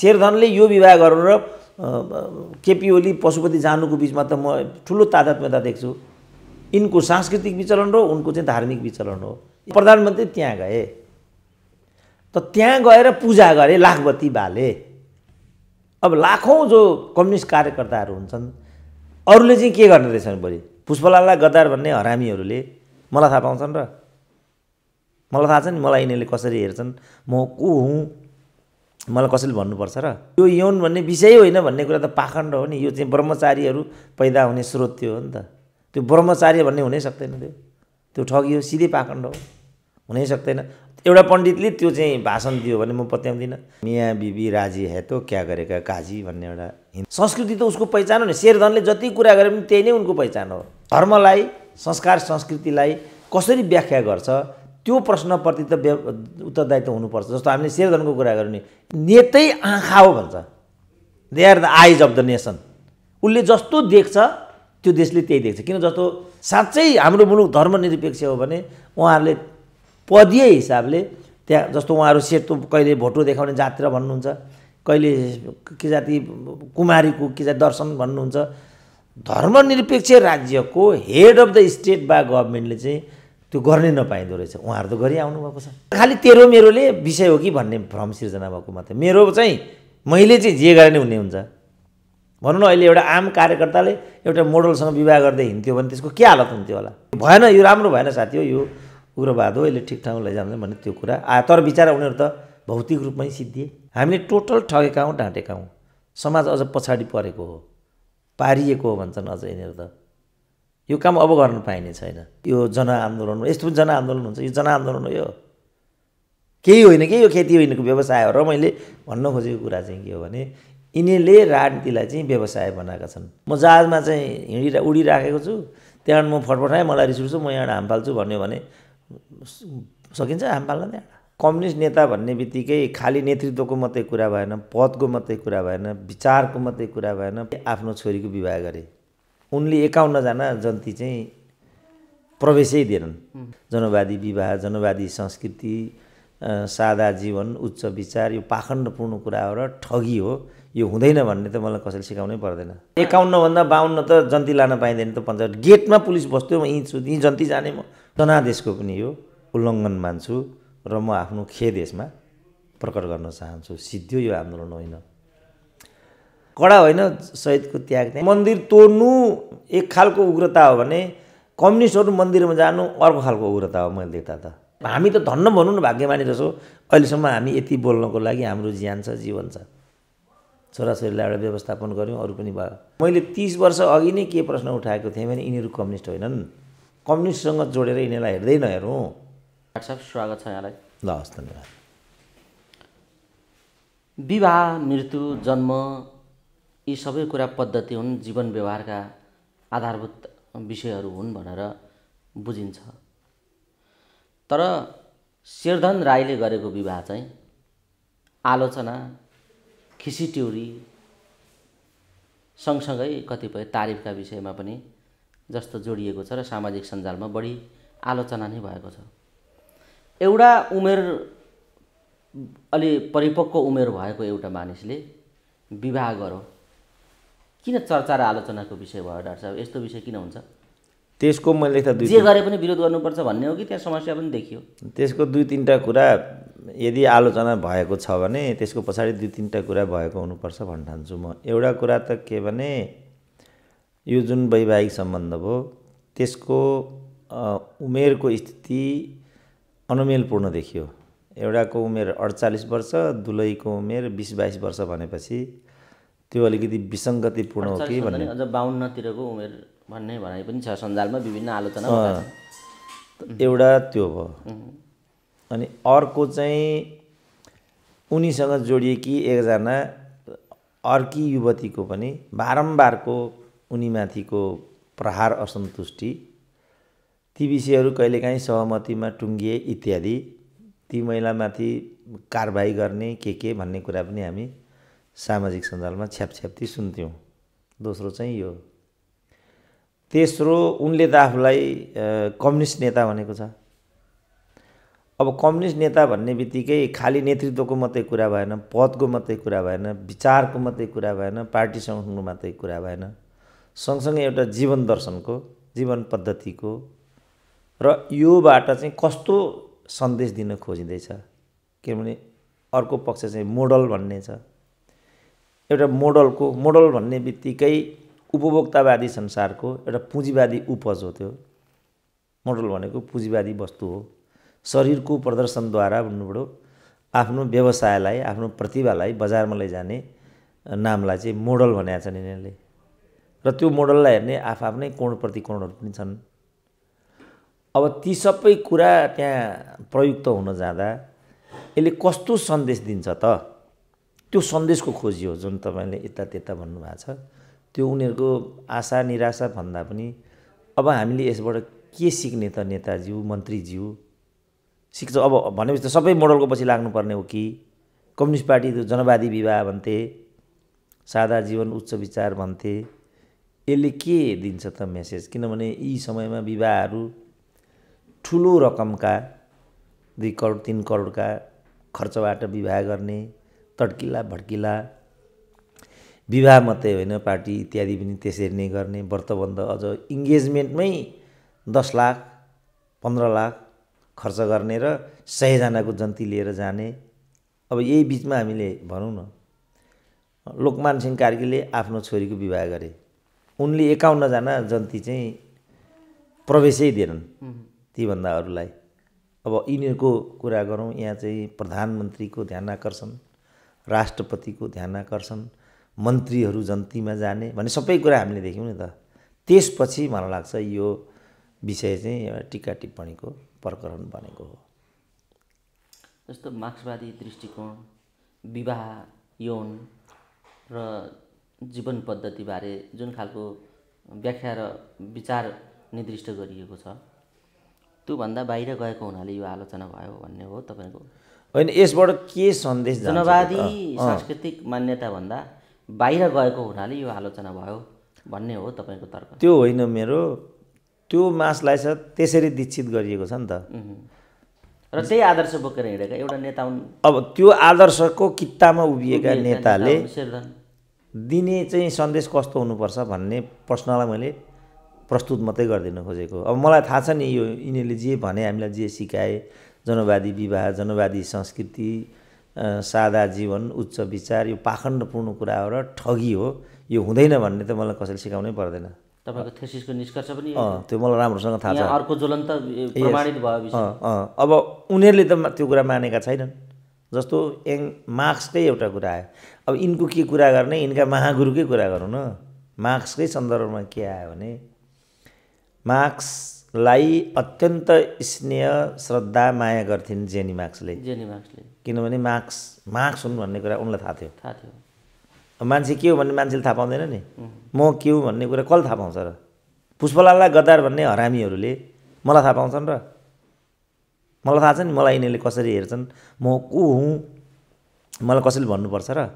शेरधनले यो विवाह गरेर केपी ओली पशुपति जानुको बिचमा त म ठुलो तादात्म्यता देख्छु यिनको सांस्कृतिक विचलन र उनको चाहिँ धार्मिक विचलन हो प्रधानमन्त्री त्यहाँ गए त त्यहाँ गएर पूजा गरे लाखबत्ती बाले अब लाखौँ जो कम्युनिस्ट कार्यकर्ताहरू हुन्छन् अरूले चाहिँ के गर्ने रहेछन् भोलि पुष्पलाललाई गद्दार भन्ने हरामीहरूले मलाई थाहा पाउँछन् र मलाई थाहा छ नि मलाई यिनीहरूले कसरी हेर्छन् म को हुँ मलाई कसैले भन्नुपर्छ र यो यौन भन्ने विषय होइन भन्ने कुरा त पाखण्ड हो नि यो चाहिँ ब्रह्मचारीहरू पैदा हुने स्रोत त्यो हो नि त त्यो ब्रह्मचार्य भन्ने हुनै सक्दैन त्यो त्यो ठगियो सिधै पाखण्ड हो हुनै सक्दैन एउटा पण्डितले त्यो चाहिँ भाषण दियो भने म पत्याउँदिनँ मिया बिबी राजी हेतो क्या गरेका काजी भन्ने एउटा संस्कृति त उसको पहिचान हो नि शेरधनले जति कुरा गरे पनि त्यही नै उनको पहिचान हो धर्मलाई संस्कार संस्कृतिलाई कसरी व्याख्या गर्छ त्यो प्रश्नप्रति त व्या उत्तरदायित्व हुनुपर्छ जस्तो हामीले शेरधनको कुरा गऱ्यौँ नि नेतै आँखा हो भन्छ they are the eyes of the nation उसले जस्तो देख्छ त्यो देशले त्यही देख्छ किन जस्तो साँच्चै हाम्रो मुलुक धर्मनिरपेक्ष हो भने उहाँहरूले पदीय हिसाबले त्यहाँ जस्तो उहाँहरू सेतो कहिले भोटो देखाउने जातिर भन्नुहुन्छ कहिले के जाति कुमारीको के जाति दर्शन भन्नुहुन्छ धर्मनिरपेक्ष राज्यको हेड अफ द स्टेट बा गभर्मेन्टले चाहिँ त्यो गर्नै नपाइँदो रहेछ उहाँहरू त गरी भएको छ खालि तेरो मेरोले विषय हो कि भन्ने भ्रम सिर्जना भएको मात्रै मेरो चाहिँ मैले चाहिँ जे गरे नै हुने हुन्छ भनौँ न अहिले एउटा आम कार्यकर्ताले एउटा मोडलसँग विवाह गर्दै हिँड्थ्यो भने त्यसको के हालत हुन्थ्यो होला भएन यो राम्रो भएन साथी हो यो उग्रवाद हो अहिले ठिक ठाउँ लैजाँदैन भन्ने त्यो कुरा आ तर बिचरा उनीहरू त भौतिक रूपमै सिद्धिए हामीले टोटल ठगेका हौँ ढाँटेका हौँ समाज अझ पछाडि परेको हो पारिएको हो भन्छन् अझ यिनीहरू त यो काम अब गर्न पाइने छैन यो जनआन्दोलन यस्तो पनि जनआन्दोलन हुन्छ यो जनआन्दोलन हो यो केही होइन के यो खेती होइनको व्यवसाय हो र मैले भन्न खोजेको कुरा चाहिँ के हो भने यिनीहरूले राजनीतिलाई चाहिँ व्यवसाय बनाएका छन् म जहाजमा चाहिँ हिँडिरा उडिराखेको छु त्यहाँबाट म फटफटाएँ मलाई रिस उठ्छु म यहाँबाट हाम फाल्छु भन्यो भने सकिन्छ हाम फाल्न त्यहाँबाट कम्युनिस्ट नेता भन्ने बित्तिकै खालि नेतृत्वको मात्रै कुरा भएन पदको मात्रै कुरा भएन विचारको मात्रै कुरा भएन आफ्नो छोरीको विवाह गरेँ उनले एकाउन्नजना जन्ती चाहिँ प्रवेशै दिएनन् जनवादी विवाह जनवादी संस्कृति सादा जीवन उच्च विचार यो पाखण्डपूर्ण कुरा हो र ठगी हो यो हुँदैन भन्ने त मलाई कसैले सिकाउनै पर्दैन एकाउन्नभन्दा बाहन्न त जन्ती लान पाइँदैन त पञ्चायत गेटमा पुलिस बस्थ्यो म यहीँ छु यहीँ जन्ती जाने म जनादेशको पनि यो उल्लङ्घन मान्छु र म आफ्नो देशमा प्रकट गर्न चाहन्छु सिद्धियो यो आन्दोलन होइन कडा होइन सहिदको त्याग त्यहाँ मन्दिर तोड्नु एक खालको उग्रता हो भने कम्युनिस्टहरू मन्दिरमा जानु अर्को खालको उग्रता हो मैले देख्दा त हामी त धन्न भनौँ न भाग्यमानी जसो अहिलेसम्म हामी यति बोल्नको लागि हाम्रो ज्यान छ जीवन छ छोराछोरीलाई एउटा व्यवस्थापन गऱ्यौँ अरू पनि भयो मैले तिस वर्ष अघि नै के प्रश्न उठाएको थिएँ भने यिनीहरू कम्युनिस्ट होइनन् कम्युनिस्टसँग जोडेर यिनीहरूलाई हेर्दै नहेरौँ साहब स्वागत छ यहाँलाई ल हस् धन्यवाद विवाह मृत्यु जन्म यी सबै कुरा पद्धति हुन् जीवन व्यवहारका आधारभूत विषयहरू हुन् भनेर बुझिन्छ तर शेरधन राईले गरेको विवाह चाहिँ आलोचना खिसिट्युरी सँगसँगै कतिपय तारिफका विषयमा पनि जस्तो जोडिएको छ र सामाजिक सञ्जालमा बढी आलोचना नै भएको छ एउटा उमेर अलि परिपक्व उमेर भएको एउटा मानिसले विवाह गरौँ किन चर्चा र आलोचनाको विषय भयो डाक्टर साहब यस्तो विषय किन हुन्छ त्यसको मैले त जे गरे पनि विरोध गर्नुपर्छ भन्ने हो कि त्यहाँ समस्या पनि देखियो त्यसको दुई तिनवटा कुरा यदि आलोचना भएको छ भने त्यसको पछाडि दुई तिनवटा कुरा भएको हुनुपर्छ भन्न ठान्छु म एउटा कुरा त के भने यो जुन वैवाहिक सम्बन्ध भयो त्यसको उमेरको स्थिति अनुमेलपूर्ण देखियो एउटाको उमेर अडचालिस वर्ष दुलैको उमेर बिस बाइस वर्ष भनेपछि त्यो अलिकति विसङ्गतिपूर्ण हो कि भन्ने अझ बाहुन्नतिरको उमेर भन्ने भनाइ पनि छ सञ्जालमा विभिन्न आलोचना एउटा त्यो भयो अनि अर्को चाहिँ उनीसँग जोडिएकी एकजना अर्की युवतीको पनि बारम्बारको उनीमाथिको प्रहार असन्तुष्टि ती विषयहरू कहिलेकाहीँ सहमतिमा टुङ्गिए इत्यादि ती महिलामाथि कारबाही गर्ने के के भन्ने कुरा पनि हामी सामाजिक सञ्जालमा छ्यापछ्याप्ती सुन्थ्यौँ दोस्रो चाहिँ यो तेस्रो उनले त आफूलाई कम्युनिस्ट नेता भनेको छ अब कम्युनिस्ट नेता भन्ने बित्तिकै खालि नेतृत्वको मात्रै कुरा भएन पदको मात्रै कुरा भएन विचारको मात्रै कुरा भएन पार्टी सङ्गठनको मात्रै कुरा भएन सँगसँगै एउटा जीवन दर्शनको जीवन पद्धतिको र योबाट चाहिँ कस्तो सन्देश दिन खोजिँदैछ किनभने अर्को पक्ष चाहिँ मोडल भन्ने छ एउटा मोडलको मोडल भन्ने बित्तिकै उपभोक्तावादी संसारको एउटा पुँजीवादी उपज हो त्यो मोडल भनेको पुँजीवादी वस्तु हो शरीरको प्रदर्शनद्वारा भन्नुबाट आफ्नो व्यवसायलाई आफ्नो प्रतिभालाई बजारमा लैजाने नामलाई चाहिँ मोडल भनेका छन् यिनीहरूले र त्यो मोडललाई हेर्ने आफ्नै कोण प्रतिकोणहरू पनि छन् अब ती सबै कुरा त्यहाँ प्रयुक्त हुन जाँदा यसले कस्तो सन्देश दिन्छ त त्यो सन्देशको खोजी हो जुन तपाईँले यता त्यता भन्नुभएको छ त्यो उनीहरूको आशा निराशा भन्दा पनि अब हामीले यसबाट के सिक्ने त नेताज्यू मन्त्रीज्यू सिक्छ अब भनेपछि त सबै मोडलको पछि लाग्नुपर्ने हो कि कम्युनिस्ट पार्टी जनवादी विवाह भन्थे सादा जीवन उच्च विचार भन्थे यसले के दिन्छ त मेसेज किनभने यी समयमा विवाहहरू ठुलो रकमका दुई करोड तिन करोडका खर्चबाट विवाह गर्ने तड्किला भड्किला विवाह मात्रै होइन पार्टी इत्यादि पनि त्यसरी नै गर्ने व्रतबन्ध अझ इङ्गेजमेन्टमै दस लाख पन्ध्र लाख खर्च गर्ने र सयजनाको जन्ती लिएर जाने अब यही बिचमा हामीले भनौँ न लोकमान सिंह कार्कीले आफ्नो छोरीको विवाह गरे उनले एकाउन्नजना जन्ती चाहिँ प्रवेशै दिएनन् तीभन्दा अरूलाई अब यिनीहरूको कुरा गरौँ यहाँ चाहिँ प्रधानमन्त्रीको ध्यान आकर्षण राष्ट्रपतिको ध्यान आकर्षण मन्त्रीहरू जन्तीमा जाने भन्ने सबै कुरा हामीले देख्यौँ नि त त्यसपछि मलाई लाग्छ यो विषय चाहिँ एउटा टिका टिप्पणीको प्रकरण बनेको हो जस्तो मार्क्सवादी दृष्टिकोण विवाह यौन र जीवन पद्धतिबारे जुन खालको व्याख्या र विचार निर्दिष्ट गरिएको छ त्योभन्दा बाहिर गएको हुनाले यो आलोचना भयो भन्ने हो तपाईँको होइन यसबाट के सन्देश जनवादी सांस्कृतिक मान्यता भन्दा बाहिर गएको हुनाले यो आलोचना भयो भन्ने हो तपाईँको तर्क त्यो होइन मेरो त्यो मासलाई छ त्यसरी दीक्षित गरिएको छ नि त र त्यही आदर्श बोकेर हिँडेका एउटा नेता हुन् अब त्यो आदर्शको कितामा उभिएका नेताले दिने चाहिँ सन्देश कस्तो हुनुपर्छ भन्ने प्रश्नलाई मैले प्रस्तुत मात्रै गरिदिनु खोजेको अब मलाई थाहा छ नि यो यिनीहरूले जे भने हामीलाई जे सिकाए जनवादी विवाह जनवादी संस्कृति सादा जीवन उच्च विचार यो पाखण्डपूर्ण कुरा हो र ठगी हो यो हुँदैन भन्ने त मलाई कसैले सिकाउनै पर्दैन तपाईँको थेसिसको निष्कर्ष पनि त्यो मलाई राम्रोसँग थाहा छ अर्को ज्वलन्त प्रमाणित भयो अब उनीहरूले त त्यो कुरा मानेका छैनन् जस्तो एङ मार्क्सकै एउटा कुरा आयो अब यिनको के कुरा गर्ने यिनका महागुरुकै कुरा गरौँ न मार्क्सकै सन्दर्भमा के आयो भने मार्क्स लाई अत्यन्त स्नेह श्रद्धा माया गर्थिन् जेनी मार्क्सले जेनी मार्क्सले किनभने मार्क्स मार्क्स हुन् भन्ने कुरा उनलाई थाहा थियो थाहा थियो मान्छे के हो भन्ने मान्छेले थाहा पाउँदैन नि म के हो भन्ने कुरा कसले थाहा पाउँछ र पुष्पलाललाई गद्दार भन्ने हरामीहरूले मलाई थाहा पाउँछन् र मलाई थाहा छ नि मलाई यिनीहरूले कसरी हेर्छन् म को हुँ मलाई कसैले भन्नुपर्छ र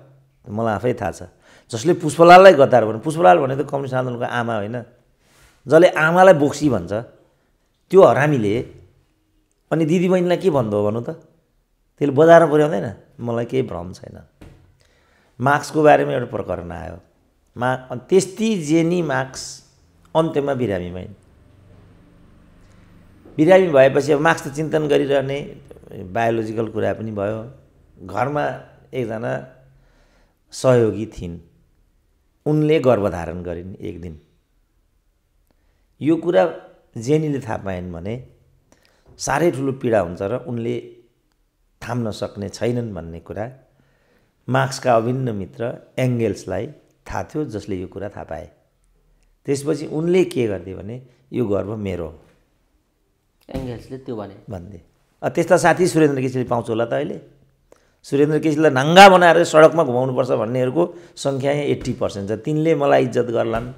मलाई आफै थाहा छ जसले पुष्पलाललाई गद्दार भन्नु पुष्पलाल भने त कम्युनिस्ट आन्दोलनको आमा होइन जसले आमालाई बोक्सी भन्छ त्यो हरामीले अनि दिदीबहिनीलाई के भन्नुभयो भन्नु त त्यसले बजारमा पुर्याउँदैन मलाई केही भ्रम छैन मार्क्सको बारेमा एउटा प्रकरण आयो मा त्यस्तै जेनी मार्क्स अन्त्यमा बिरामी भइन् बिरामी भएपछि अब मार्क्स त चिन्तन गरिरहने बायोलोजिकल कुरा पनि भयो घरमा एकजना सहयोगी थिइन् उनले गर्भधारण गरिन् एक दिन यो कुरा जेनीले थाहा पाएन भने साह्रै ठुलो पीडा हुन्छ र उनले थाम्न सक्ने छैनन् भन्ने कुरा मार्क्सका अभिन्न मित्र एङ्गेल्सलाई थाहा थियो जसले यो कुरा थाहा पाए त्यसपछि उनले के गरिदियो भने यो गर्व मेरो हो एङ्गेल्सले त्यो भने भनिदिए त्यस्ता साथी सुरेन्द्र केसीले पाउँछ होला त अहिले सुरेन्द्र केसीलाई नाङ्गा बनाएर सडकमा घुमाउनुपर्छ भन्नेहरूको सङ्ख्या यहाँ एट्टी पर्सेन्ट छ तिनले मलाई इज्जत गर्लान्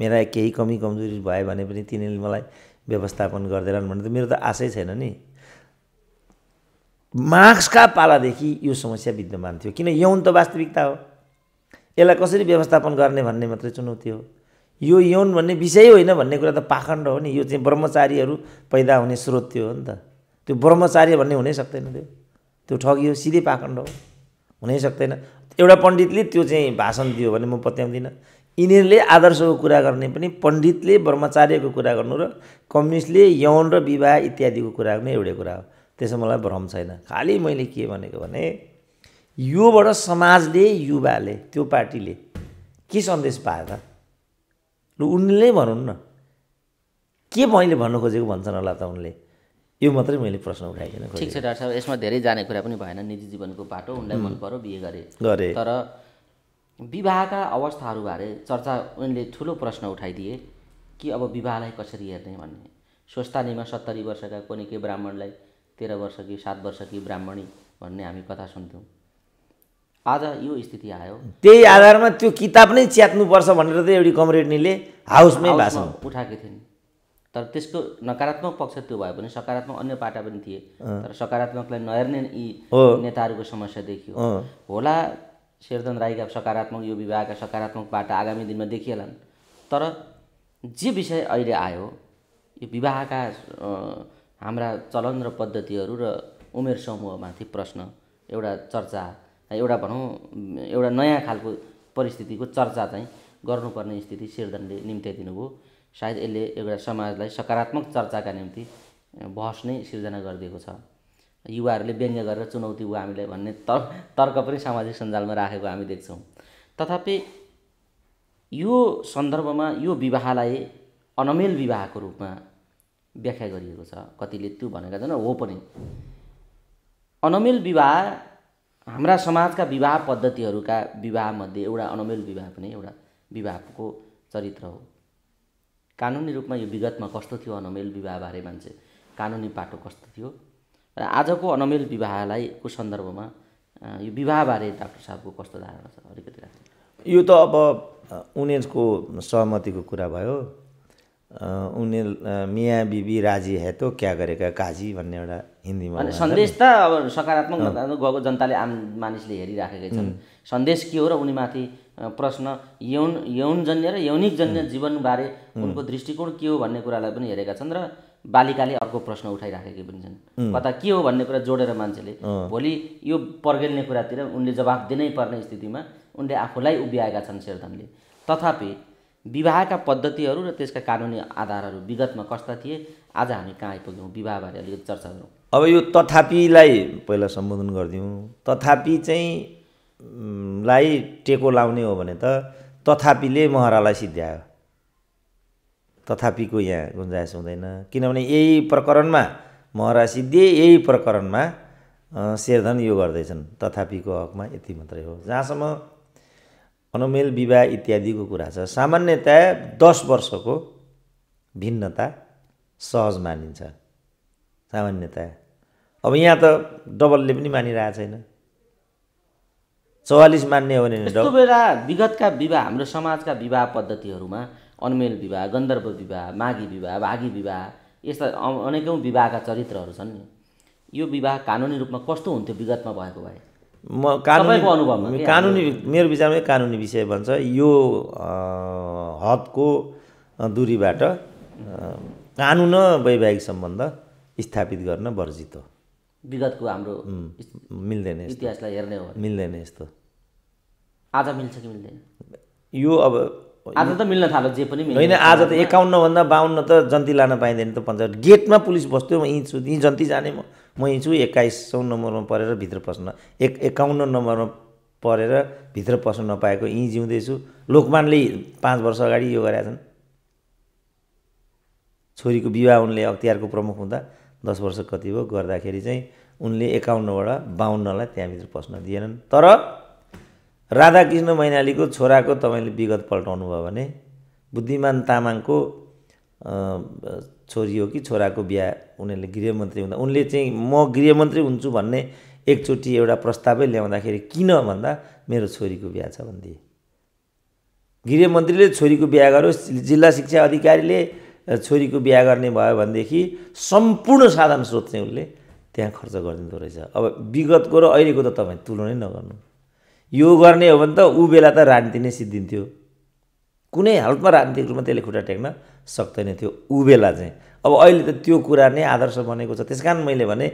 मेरा केही कमी कमजोरी भयो भने पनि तिनीहरूले मलाई व्यवस्थापन गर्दैनन् भने त मेरो त आशै छैन नि मार्क्सका पालादेखि यो समस्या विद्यमान थियो किन यौन त वास्तविकता हो यसलाई कसरी व्यवस्थापन गर्ने भन्ने मात्रै चुनौती हो यो यौन भन्ने विषय होइन भन्ने कुरा त पाखण्ड हो नि यो चाहिँ ब्रह्मचारीहरू पैदा हुने स्रोत थियो हो नि त त्यो ब्रह्मचार्य भन्ने हुनै सक्दैन त्यो त्यो ठगियो सिधै पाखण्ड हो हुनै सक्दैन एउटा पण्डितले त्यो चाहिँ भाषण दियो भने म पत्याउँदिनँ यिनीहरूले आदर्शको कुरा गर्ने पनि पण्डितले ब्रह्मचार्यको कुरा गर्नु र कम्युनिस्टले यौन र विवाह इत्यादिको कुरा गर्ने एउटै कुरा हो त्यसमा मलाई भ्रम छैन खालि मैले के भनेको भने योबाट समाजले युवाले त्यो पार्टीले के सन्देश पाए त लु उनले भनौँ न के मैले भन्नु खोजेको भन्छन् होला त उनले यो मात्रै मैले प्रश्न उठाइकन ठिक छ डाक्टर साहब यसमा धेरै जाने कुरा पनि भएन निजी जीवनको बाटो उनलाई मन पऱ्यो बिहे गरे गरे तर विवाहका अवस्थाहरूबारे चर्चा उनले ठुलो प्रश्न उठाइदिए कि अब विवाहलाई कसरी हेर्ने भन्ने स्वस्थानीमा सत्तरी वर्षका कुनै के ब्राह्मणलाई तेह्र वर्ष कि सात वर्ष कि ब्राह्मणी भन्ने हामी कथा सुन्थ्यौँ आज यो स्थिति आयो त्यही आधारमा त्यो किताब नै च्यात्नुपर्छ भनेर त एउटी कमरेडनीले हाउसमै भाषण उठाएकी थिइन् तर त्यसको नकारात्मक पक्ष त्यो भयो भने सकारात्मक अन्य पाटा पनि थिए तर सकारात्मकलाई नहेर्ने यी नेताहरूको समस्या देखियो होला शेरदन राईका सकारात्मक यो विवाहका सकारात्मक बाटा आगामी दिनमा देखिएलान् तर जे विषय अहिले आयो यो विवाहका हाम्रा चलन र पद्धतिहरू र उमेर समूहमाथि प्रश्न एउटा चर्चा एउटा भनौँ एउटा नयाँ खालको परिस्थितिको चर्चा चाहिँ गर्नुपर्ने स्थिति शेरदनले निम्त्याइदिनुभयो दिनुभयो सायद यसले एउटा समाजलाई सकारात्मक चर्चाका निम्ति बहस नै सिर्जना गरिदिएको छ युवाहरूले व्यङ्ग्य गरेर चुनौती हो हामीलाई भन्ने तर् तर्क पनि सामाजिक सञ्जालमा राखेको हामी देख्छौँ तथापि यो सन्दर्भमा यो विवाहलाई अनमेल विवाहको रूपमा व्याख्या गरिएको छ कतिले त्यो भनेका छैन हो पनि अनमेल विवाह हाम्रा समाजका विवाह पद्धतिहरूका विवाहमध्ये एउटा अनमेल विवाह पनि एउटा विवाहको चरित्र हो कानुनी रूपमा यो विगतमा कस्तो थियो अनमेल विवाहबारे मान्छे कानुनी पाटो कस्तो थियो र आजको अनमेल विवाहलाई को सन्दर्भमा यो विवाहबारे डाक्टर साहबको कस्तो धारणा छ अलिकति यो त अब उनीहरूको सहमतिको कुरा भयो उनी मिया बिबी राजी है त क्या गरेका काजी भन्ने एउटा हिन्दीमा सन्देश त अब सकारात्मक गएको जनताले आम मानिसले हेरिराखेकै छन् सन्देश के हो र उनीमाथि प्रश्न यौन यौनजन्य र यौनिकजन्य जीवनबारे उनको दृष्टिकोण के हो भन्ने कुरालाई पनि हेरेका छन् र बालिकाले अर्को प्रश्न उठाइराखेकी पनि छन् कता के हो भन्ने कुरा जोडेर मान्छेले भोलि यो पर्गेल्ने कुरातिर उनले जवाब दिनै पर्ने स्थितिमा उनले आफूलाई उभ्याएका छन् शेरधनले तथापि विवाहका पद्धतिहरू र त्यसका कानुनी आधारहरू विगतमा कस्ता थिए आज हामी कहाँ आइपुग्यौँ विवाहबारे अलिकति चर्चा गरौँ अब यो तथापिलाई पहिला सम्बोधन गरिदिउँ तथापि चाहिँ लाई टेको लाउने हो भने त तथापिले महरालाई सिद्ध्यायो तथापिको यहाँ गुन्जाइस हुँदैन किनभने यही प्रकरणमा महरा सिद्धि यही प्रकरणमा शेरधन यो गर्दैछन् तथापिको हकमा यति मात्रै हो जहाँसम्म अनुमेल विवाह इत्यादिको कुरा छ सामान्यतया दस वर्षको भिन्नता सहज मानिन्छ सामान्यतया अब यहाँ त डबलले पनि मानिरहेको छैन चौवालिस मान्ने हो भने बेला विगतका विवाह हाम्रो समाजका विवाह पद्धतिहरूमा अनमेल विवाह गन्धर्व विवाह माघी विवाह भागी विवाह यस्ता अनेकौँ विवाहका चरित्रहरू छन् नि यो विवाह कानुनी रूपमा कस्तो हुन्थ्यो विगतमा भएको भए म कानुनीको अनुभव कानुनी मेरो विचारमा कानुनी विषय भन्छ यो हदको दुरीबाट कानुन वैवाहिक सम्बन्ध स्थापित गर्न वर्जित हो विगतको हाम्रो मिल्दैन इतिहासलाई हेर्ने हो मिल्दैन यस्तो आज मिल्छ कि मिल्दैन यो अब आज त मिल्न थाल्यो जे पनि होइन आज त एकाउन्नभन्दा बाहन्न त जन्ती लान पाइँदैन त पञ्चायत गेटमा पुलिस बस्थ्यो म यहीँ छु यहीँ जन्ती जाने म म यहीँ छु एक्काइसौँ नम्बरमा परेर भित्र पस्न एक एकाउन्न नम्बरमा परेर भित्र पस्न नपाएको यहीँ जिउँदैछु लोकमानले पाँच वर्ष अगाडि यो गरेका छन् छोरीको विवाह उनले अख्तियारको प्रमुख हुँदा दस वर्ष कति भयो गर्दाखेरि चाहिँ उनले एकाउन्नबाट बाहन्नलाई त्यहाँभित्र पस्न दिएनन् तर राधाकृष्ण मैनालीको छोराको तपाईँले विगत पल्टाउनु भयो भने बुद्धिमान तामाङको छोरी हो कि छोराको बिहा उनीहरूले गृहमन्त्री हुँदा उनले चाहिँ म गृहमन्त्री हुन्छु भन्ने एकचोटि एउटा प्रस्तावै ल्याउँदाखेरि किन भन्दा मेरो छोरीको बिहा छ भनिदिए गृहमन्त्रीले छोरीको बिहा गर्यो जिल्ला शिक्षा अधिकारीले छोरीको बिहा गर्ने भयो भनेदेखि सम्पूर्ण साधन स्रोत चाहिँ उसले त्यहाँ खर्च गरिदिँदो रहेछ अब विगतको र अहिलेको त तपाईँ तुलनै नगर्नु यो गर्ने हो भने त ऊ बेला त राजनीति नै सिद्धिन्थ्यो कुनै हालतमा राजनीतिक रूपमा त्यसले खुट्टा टेक्न सक्दैन थियो ऊ बेला चाहिँ अब अहिले त त्यो कुरा नै आदर्श बनेको छ त्यस कारण मैले भने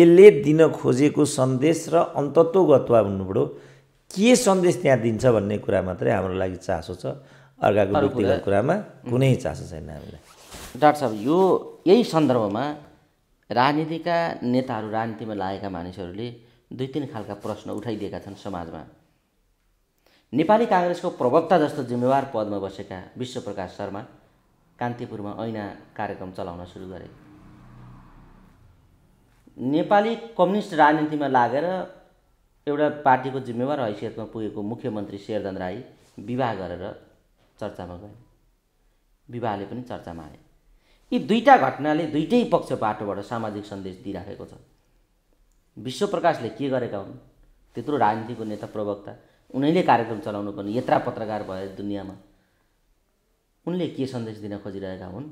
यसले दिन खोजेको सन्देश र अन्तत्वगत्वा हुनुबाट के सन्देश त्यहाँ दिन्छ भन्ने कुरा मात्रै हाम्रो लागि चासो छ अर्काको व्यक्तिगत कुरामा कुनै चासो छैन हामीलाई डाक्टर साहब यो यही सन्दर्भमा राजनीतिका नेताहरू राजनीतिमा लागेका मानिसहरूले दुई तिन खालका प्रश्न उठाइदिएका छन् समाजमा नेपाली काङ्ग्रेसको प्रवक्ता जस्तो जिम्मेवार पदमा बसेका विश्वप्रकाश शर्मा कान्तिपुरमा ऐना कार्यक्रम चलाउन सुरु गरे नेपाली कम्युनिस्ट राजनीतिमा लागेर एउटा पार्टीको जिम्मेवार हैसियतमा पुगेको मुख्यमन्त्री शेरदन राई विवाह गरेर चर्चामा गए विवाहले पनि चर्चामा आए यी दुईवटा घटनाले दुइटै पक्ष बाटोबाट सामाजिक सन्देश दिइराखेको छ विश्वप्रकाशले के गरेका हुन् त्यत्रो राजनीतिको नेता प्रवक्ता उनैले कार्यक्रम चलाउनु पर्ने यत्रा पत्रकार भए दुनियाँमा उनले के सन्देश दिन खोजिरहेका हुन्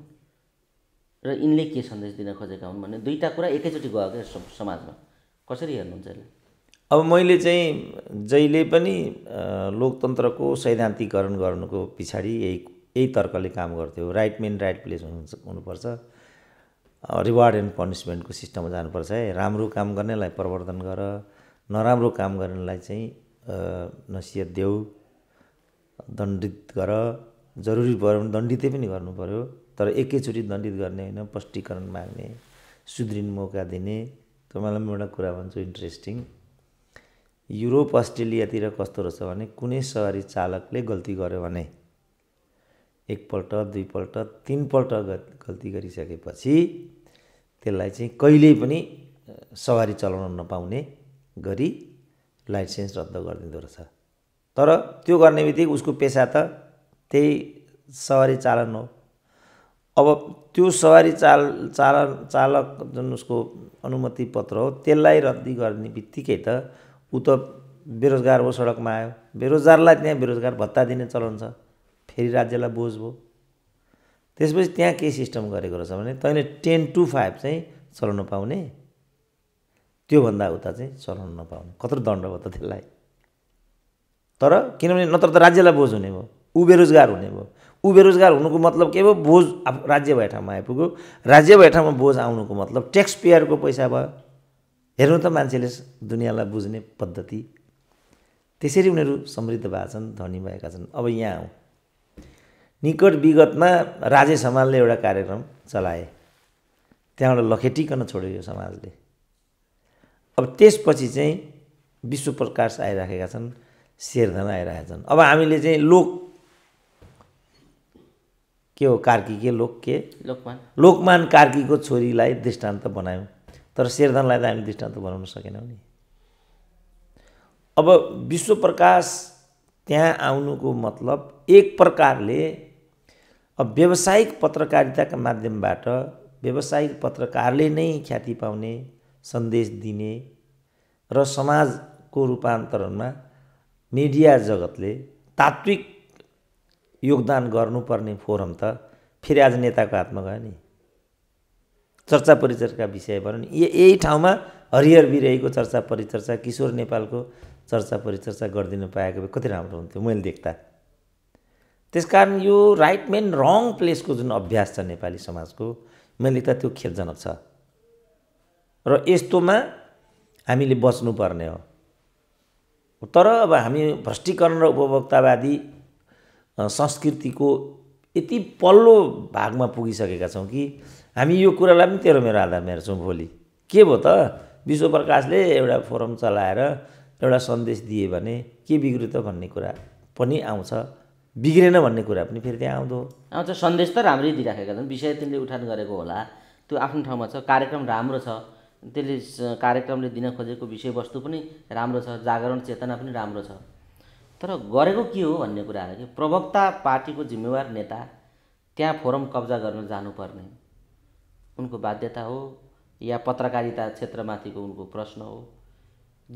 र यिनले के सन्देश दिन खोजेका हुन् भन्ने दुईवटा कुरा एकैचोटि गयो क्या समाजमा कसरी हेर्नुहुन्छ यसले अब मैले चाहिँ जहिले पनि लोकतन्त्रको सैद्धान्तिकरण गर्नुको पछाडि यही यही तर्कले काम गर्थ्यो राइट मेन राइट प्लेस हुनु हुनुपर्छ रिवार्ड एन्ड पनिसमेन्टको सिस्टममा जानुपर्छ है राम्रो काम गर्नेलाई प्रवर्धन गर नराम्रो काम गर्नेलाई चाहिँ नसिहत देऊ दण्डित गर जरुरी पऱ्यो भने दण्डितै पनि गर्नु पऱ्यो तर एकैचोटि दण्डित गर्ने होइन स्पष्टीकरण माग्ने सुध्रिन मौका दिने तपाईँलाई म एउटा कुरा भन्छु इन्ट्रेस्टिङ युरोप अस्ट्रेलियातिर कस्तो रहेछ भने कुनै सवारी चालकले गल्ती गर्यो भने एकपल्ट दुईपल्ट तिनपल्ट गल्ती गरिसकेपछि त्यसलाई चाहिँ कहिल्यै पनि सवारी चलाउन नपाउने गरी लाइसेन्स रद्द गरिदिँदो रहेछ तर त्यो गर्ने बित्तिकै उसको पेसा त त्यही सवारी चालन हो अब त्यो सवारी चाल चालन चालक जुन उसको अनुमति पत्र हो त्यसलाई रद्दी गर्ने बित्तिकै त ऊ त बेरोजगार हो सडकमा आयो बेरोजगारलाई त्यहाँ बेरोजगार भत्ता दिने चलन छ फेरि राज्यलाई बोझ भयो त्यसपछि त्यहाँ के सिस्टम गरेको रहेछ भने तैँले टेन टु फाइभ चाहिँ चलाउनु पाउने त्योभन्दा उता चाहिँ चलाउनु नपाउने कत्रो दण्ड भयो त त्यसलाई तर किनभने नत्र त राज्यलाई बोझ हुने भयो ऊ बेरोजगार हुने भयो ऊ बेरोजगार हुनुको मतलब के भयो बोझ राज्य भए ठाउँमा आइपुग्यो राज्य भए ठाउँमा बोझ आउनुको मतलब ट्याक्स पेयरको पैसा भयो हेर्नु त मान्छेले दुनियाँलाई बुझ्ने पद्धति त्यसरी उनीहरू समृद्ध भएका छन् धनी भएका छन् अब यहाँ आउँ निकट विगतमा राजे समाजले एउटा कार्यक्रम चलाए त्यहाँबाट लखेटिकन छोड्यो यो समाजले अब त्यसपछि चाहिँ विश्व प्रकाश आइराखेका छन् शेरधन आइरहेका छन् अब हामीले चाहिँ लोक के हो कार्की के लोक के लोकमान लोकमान कार्कीको छोरीलाई दृष्टान्त बनायौँ तर शेरधनलाई त हामी दृष्टान्त बनाउन सकेनौँ नि अब विश्व प्रकाश त्यहाँ आउनुको मतलब एक प्रकारले अब व्यावसायिक पत्रकारिताका माध्यमबाट व्यावसायिक पत्रकारले नै ख्याति पाउने सन्देश दिने र समाजको रूपान्तरणमा मिडिया जगतले तात्विक योगदान गर्नुपर्ने फोरम त फेरि आज नेताको हातमा गयो नि चर्चा परिचर्चाका विषय भयो नि यही ठाउँमा हरिहर बिरहीको चर्चा परिचर्चा किशोर नेपालको चर्चा परिचर्चा गरिदिनु पाएको भए कति राम्रो हुन्थ्यो मैले देख्दा त्यस कारण यो राइट मेन रङ प्लेसको जुन अभ्यास छ नेपाली समाजको मैले त त्यो खेदजनक छ र यस्तोमा हामीले बस्नुपर्ने हो तर अब हामी भ्रष्टीकरण र उपभोक्तावादी संस्कृतिको यति पल्लो भागमा पुगिसकेका छौँ कि हामी यो कुरालाई पनि तेरो मेरो आधारमा हेर्छौँ भोलि के भयो त विश्व प्रकाशले एउटा फोरम चलाएर एउटा सन्देश दिए भने के बिग्रियो त भन्ने कुरा पनि आउँछ बिग्रेन भन्ने कुरा पनि फेरि त्यहाँ आउँदो आउँछ सन्देश त राम्रै दिइराखेका छन् विषय तिनले उठान गरेको होला त्यो आफ्नो ठाउँमा छ कार्यक्रम राम्रो छ त्यसले कार्यक्रमले दिन खोजेको विषयवस्तु पनि राम्रो छ जागरण चेतना पनि राम्रो छ तर गरेको के हो भन्ने कुरा कि प्रवक्ता पार्टीको जिम्मेवार नेता त्यहाँ फोरम कब्जा गर्न जानुपर्ने उनको बाध्यता हो या पत्रकारिता क्षेत्रमाथिको उनको प्रश्न हो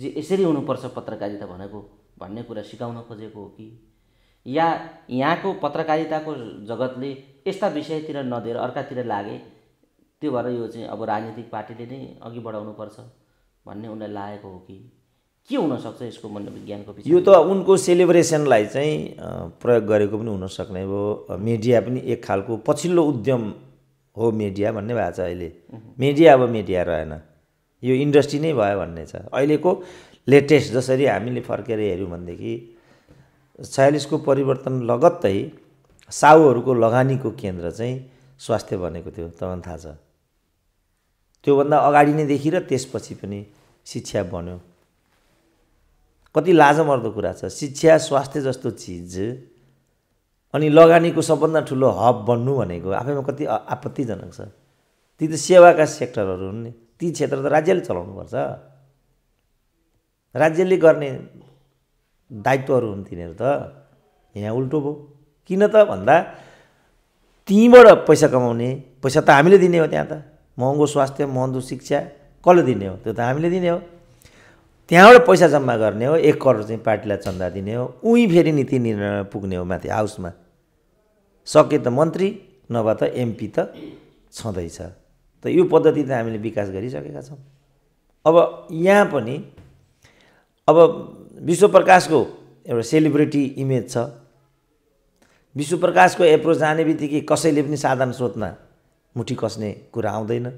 जे यसरी हुनुपर्छ पत्रकारिता भनेको भन्ने कुरा सिकाउन खोजेको हो कि या यहाँको पत्रकारिताको जगतले यस्ता विषयतिर नदिएर अर्कातिर लागे त्यो भएर यो चाहिँ अब राजनीतिक पार्टीले नै अघि बढाउनुपर्छ भन्ने उनलाई लागेको हो कि के हुनसक्छ यसको मनोविज्ञानको विषय यो त उनको सेलिब्रेसनलाई चाहिँ प्रयोग गरेको पनि हुनसक्ने हो मिडिया पनि एक खालको पछिल्लो उद्यम हो मिडिया भन्ने भएको छ अहिले मिडिया अब मिडिया रहेन यो इन्डस्ट्री नै भयो भन्ने छ अहिलेको लेटेस्ट जसरी हामीले फर्केर हेऱ्यौँ भनेदेखि छयालिसको परिवर्तन लगत्तै साहुहरूको लगानीको केन्द्र चाहिँ स्वास्थ्य बनेको थियो तपाईँलाई थाहा छ त्योभन्दा अगाडि नैदेखि र त्यसपछि पनि शिक्षा बन्यो कति लाजमर्दो कुरा छ शिक्षा स्वास्थ्य जस्तो चिज अनि लगानीको सबभन्दा ठुलो हब बन्नु भनेको आफैमा कति आपत्तिजनक छ ती त सेवाका सेक्टरहरू हुन् नि ती क्षेत्र त राज्यले चलाउनुपर्छ राज्यले गर्ने दायित्वहरू हुन् तिनीहरू त यहाँ उल्टो भयो किन त भन्दा त्यहीँबाट पैसा कमाउने पैसा त हामीले दिने हो त्यहाँ त महँगो स्वास्थ्य महँगो शिक्षा कसले दिने हो त्यो त हामीले दिने हो त्यहाँबाट पैसा जम्मा गर्ने हो एक करोड चाहिँ पार्टीलाई चन्दा दिने हो उहीँ फेरि नीति निर्णय पुग्ने हो माथि हाउसमा सके त मन्त्री नभए त एमपी त छँदैछ त यो पद्धति त हामीले विकास गरिसकेका छौँ अब यहाँ पनि अब विश्वप्रकाशको एउटा सेलिब्रिटी इमेज छ विश्वप्रकाशको एप्रोच जाने बित्तिकै कसैले पनि साधारण स्रोतमा मुठी कस्ने कुरा आउँदैन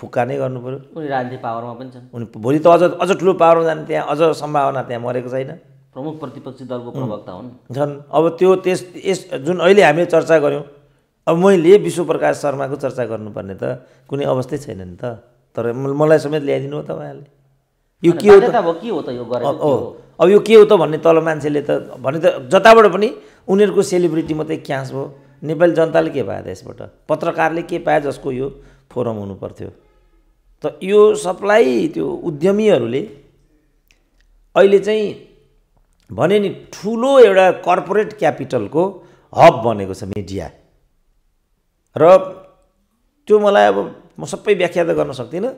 फुक्का नै गर्नु पऱ्यो उनी राजनीति पावरमा पनि छन् उनी भोलि त अझ अझ ठुलो पावरमा जाने त्यहाँ अझ सम्भावना त्यहाँ मरेको छैन प्रमुख प्रतिपक्षी दलको प्रवक्ता हुन् झन् अब त्यो त्यस यस जुन अहिले हामीले चर्चा गऱ्यौँ अब मैले विश्वप्रकाश शर्माको चर्चा गर्नुपर्ने त कुनै अवस्थै छैन नि त तर मलाई समेत ल्याइदिनु हो तपाईँहरूले यो के हो त के हो त यो गरे अब यो के हो त भन्ने तल मान्छेले त भने त जताबाट पनि उनीहरूको सेलिब्रिटी मात्रै क्यास भयो नेपाली जनताले के पायो त यसबाट पत्रकारले के पायो जसको यो फोरम हुनु पर्थ्यो त यो सबलाई त्यो उद्यमीहरूले अहिले चाहिँ भने नि ठुलो एउटा कर्पोरेट क्यापिटलको हब बनेको छ मिडिया र त्यो मलाई अब म सबै व्याख्या त गर्न सक्दिनँ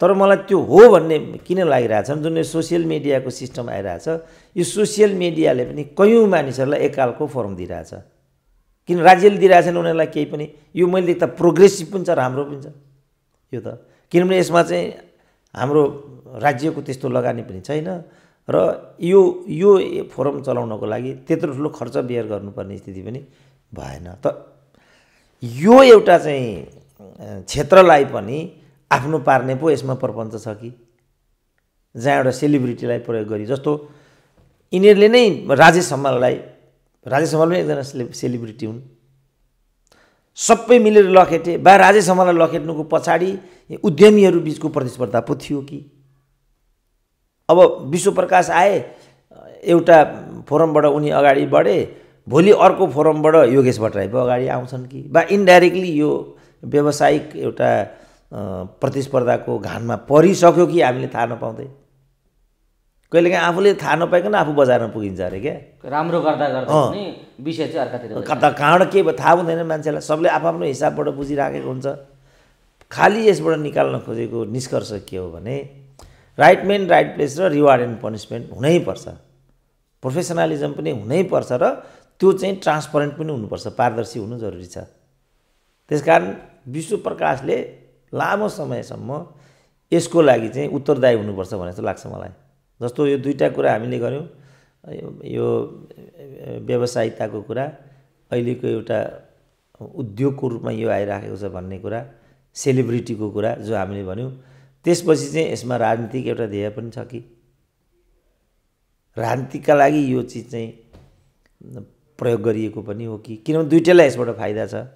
तर मलाई त्यो हो भन्ने किन लागिरहेछन् जुन यो सोसियल मिडियाको सिस्टम आइरहेछ यो सोसियल मिडियाले पनि कयौँ मानिसहरूलाई एकालको फर्म दिइरहेछ किन राज्यले भने उनीहरूलाई केही पनि यो मैले देख्दा प्रोग्रेसिभ पनि छ राम्रो पनि छ यो त किनभने यसमा चाहिँ हाम्रो राज्यको त्यस्तो लगानी पनि छैन र यो यो फोरम चलाउनको लागि त्यत्रो ठुलो खर्च बेयर गर्नुपर्ने स्थिति पनि भएन त यो एउटा चाहिँ क्षेत्रलाई पनि आफ्नो पार्ने पो यसमा प्रपञ्च छ कि जहाँ एउटा सेलिब्रिटीलाई प्रयोग गरी जस्तो यिनीहरूले नै राजेश हमाललाई राजेश हमाल पनि एकजना सेलिब्रिटी हुन् सबै मिलेर लखेटे बा राजेश हमाललाई लखेट्नुको पछाडि उद्यमीहरू बिचको प्रतिस्पर्धा पो थियो कि अब विश्वप्रकाश आए एउटा फोरमबाट उनी अगाडि बढे भोलि अर्को फोरमबाट योगेश भट्टराई पो अगाडि आउँछन् कि बा इन्डाइरेक्टली यो व्यावसायिक एउटा प्रतिस्पर्धाको घानमा परिसक्यो कि हामीले थाहा नपाउँदै कहिलेकाहीँ आफूले थाहा नपाइकन आफू बजारमा पुगिन्छ अरे क्या राम्रो गर्दा गर्दा विषय चाहिँ अर्कातिर कता कहाँबाट के थाहा हुँदैन मान्छेलाई सबले आफ्नो हिसाबबाट बुझिराखेको हुन्छ खालि यसबाट निकाल्न खोजेको निष्कर्ष के हो भने राइट मेन राइट प्लेस र रिवार्ड एन्ड पनिसमेन्ट हुनैपर्छ प्रोफेसनलिजम पनि हुनैपर्छ र त्यो चाहिँ ट्रान्सपरेन्ट पनि हुनुपर्छ पारदर्शी हुनु जरुरी छ त्यस कारण विश्व प्रकाशले लामो समयसम्म यसको लागि चाहिँ उत्तरदायी हुनुपर्छ भने चाहिँ लाग्छ मलाई जस्तो यो दुईवटा कुरा हामीले गऱ्यौँ यो व्यवसायिकताको कुरा अहिलेको एउटा उद्योगको रूपमा यो आइराखेको छ भन्ने कुरा सेलिब्रिटीको कुरा जो हामीले भन्यौँ त्यसपछि चाहिँ यसमा राजनीतिक एउटा ध्येय पनि छ कि राजनीतिकका लागि यो चिज चाहिँ प्रयोग गरिएको पनि हो कि किनभने दुइटैलाई यसबाट फाइदा छ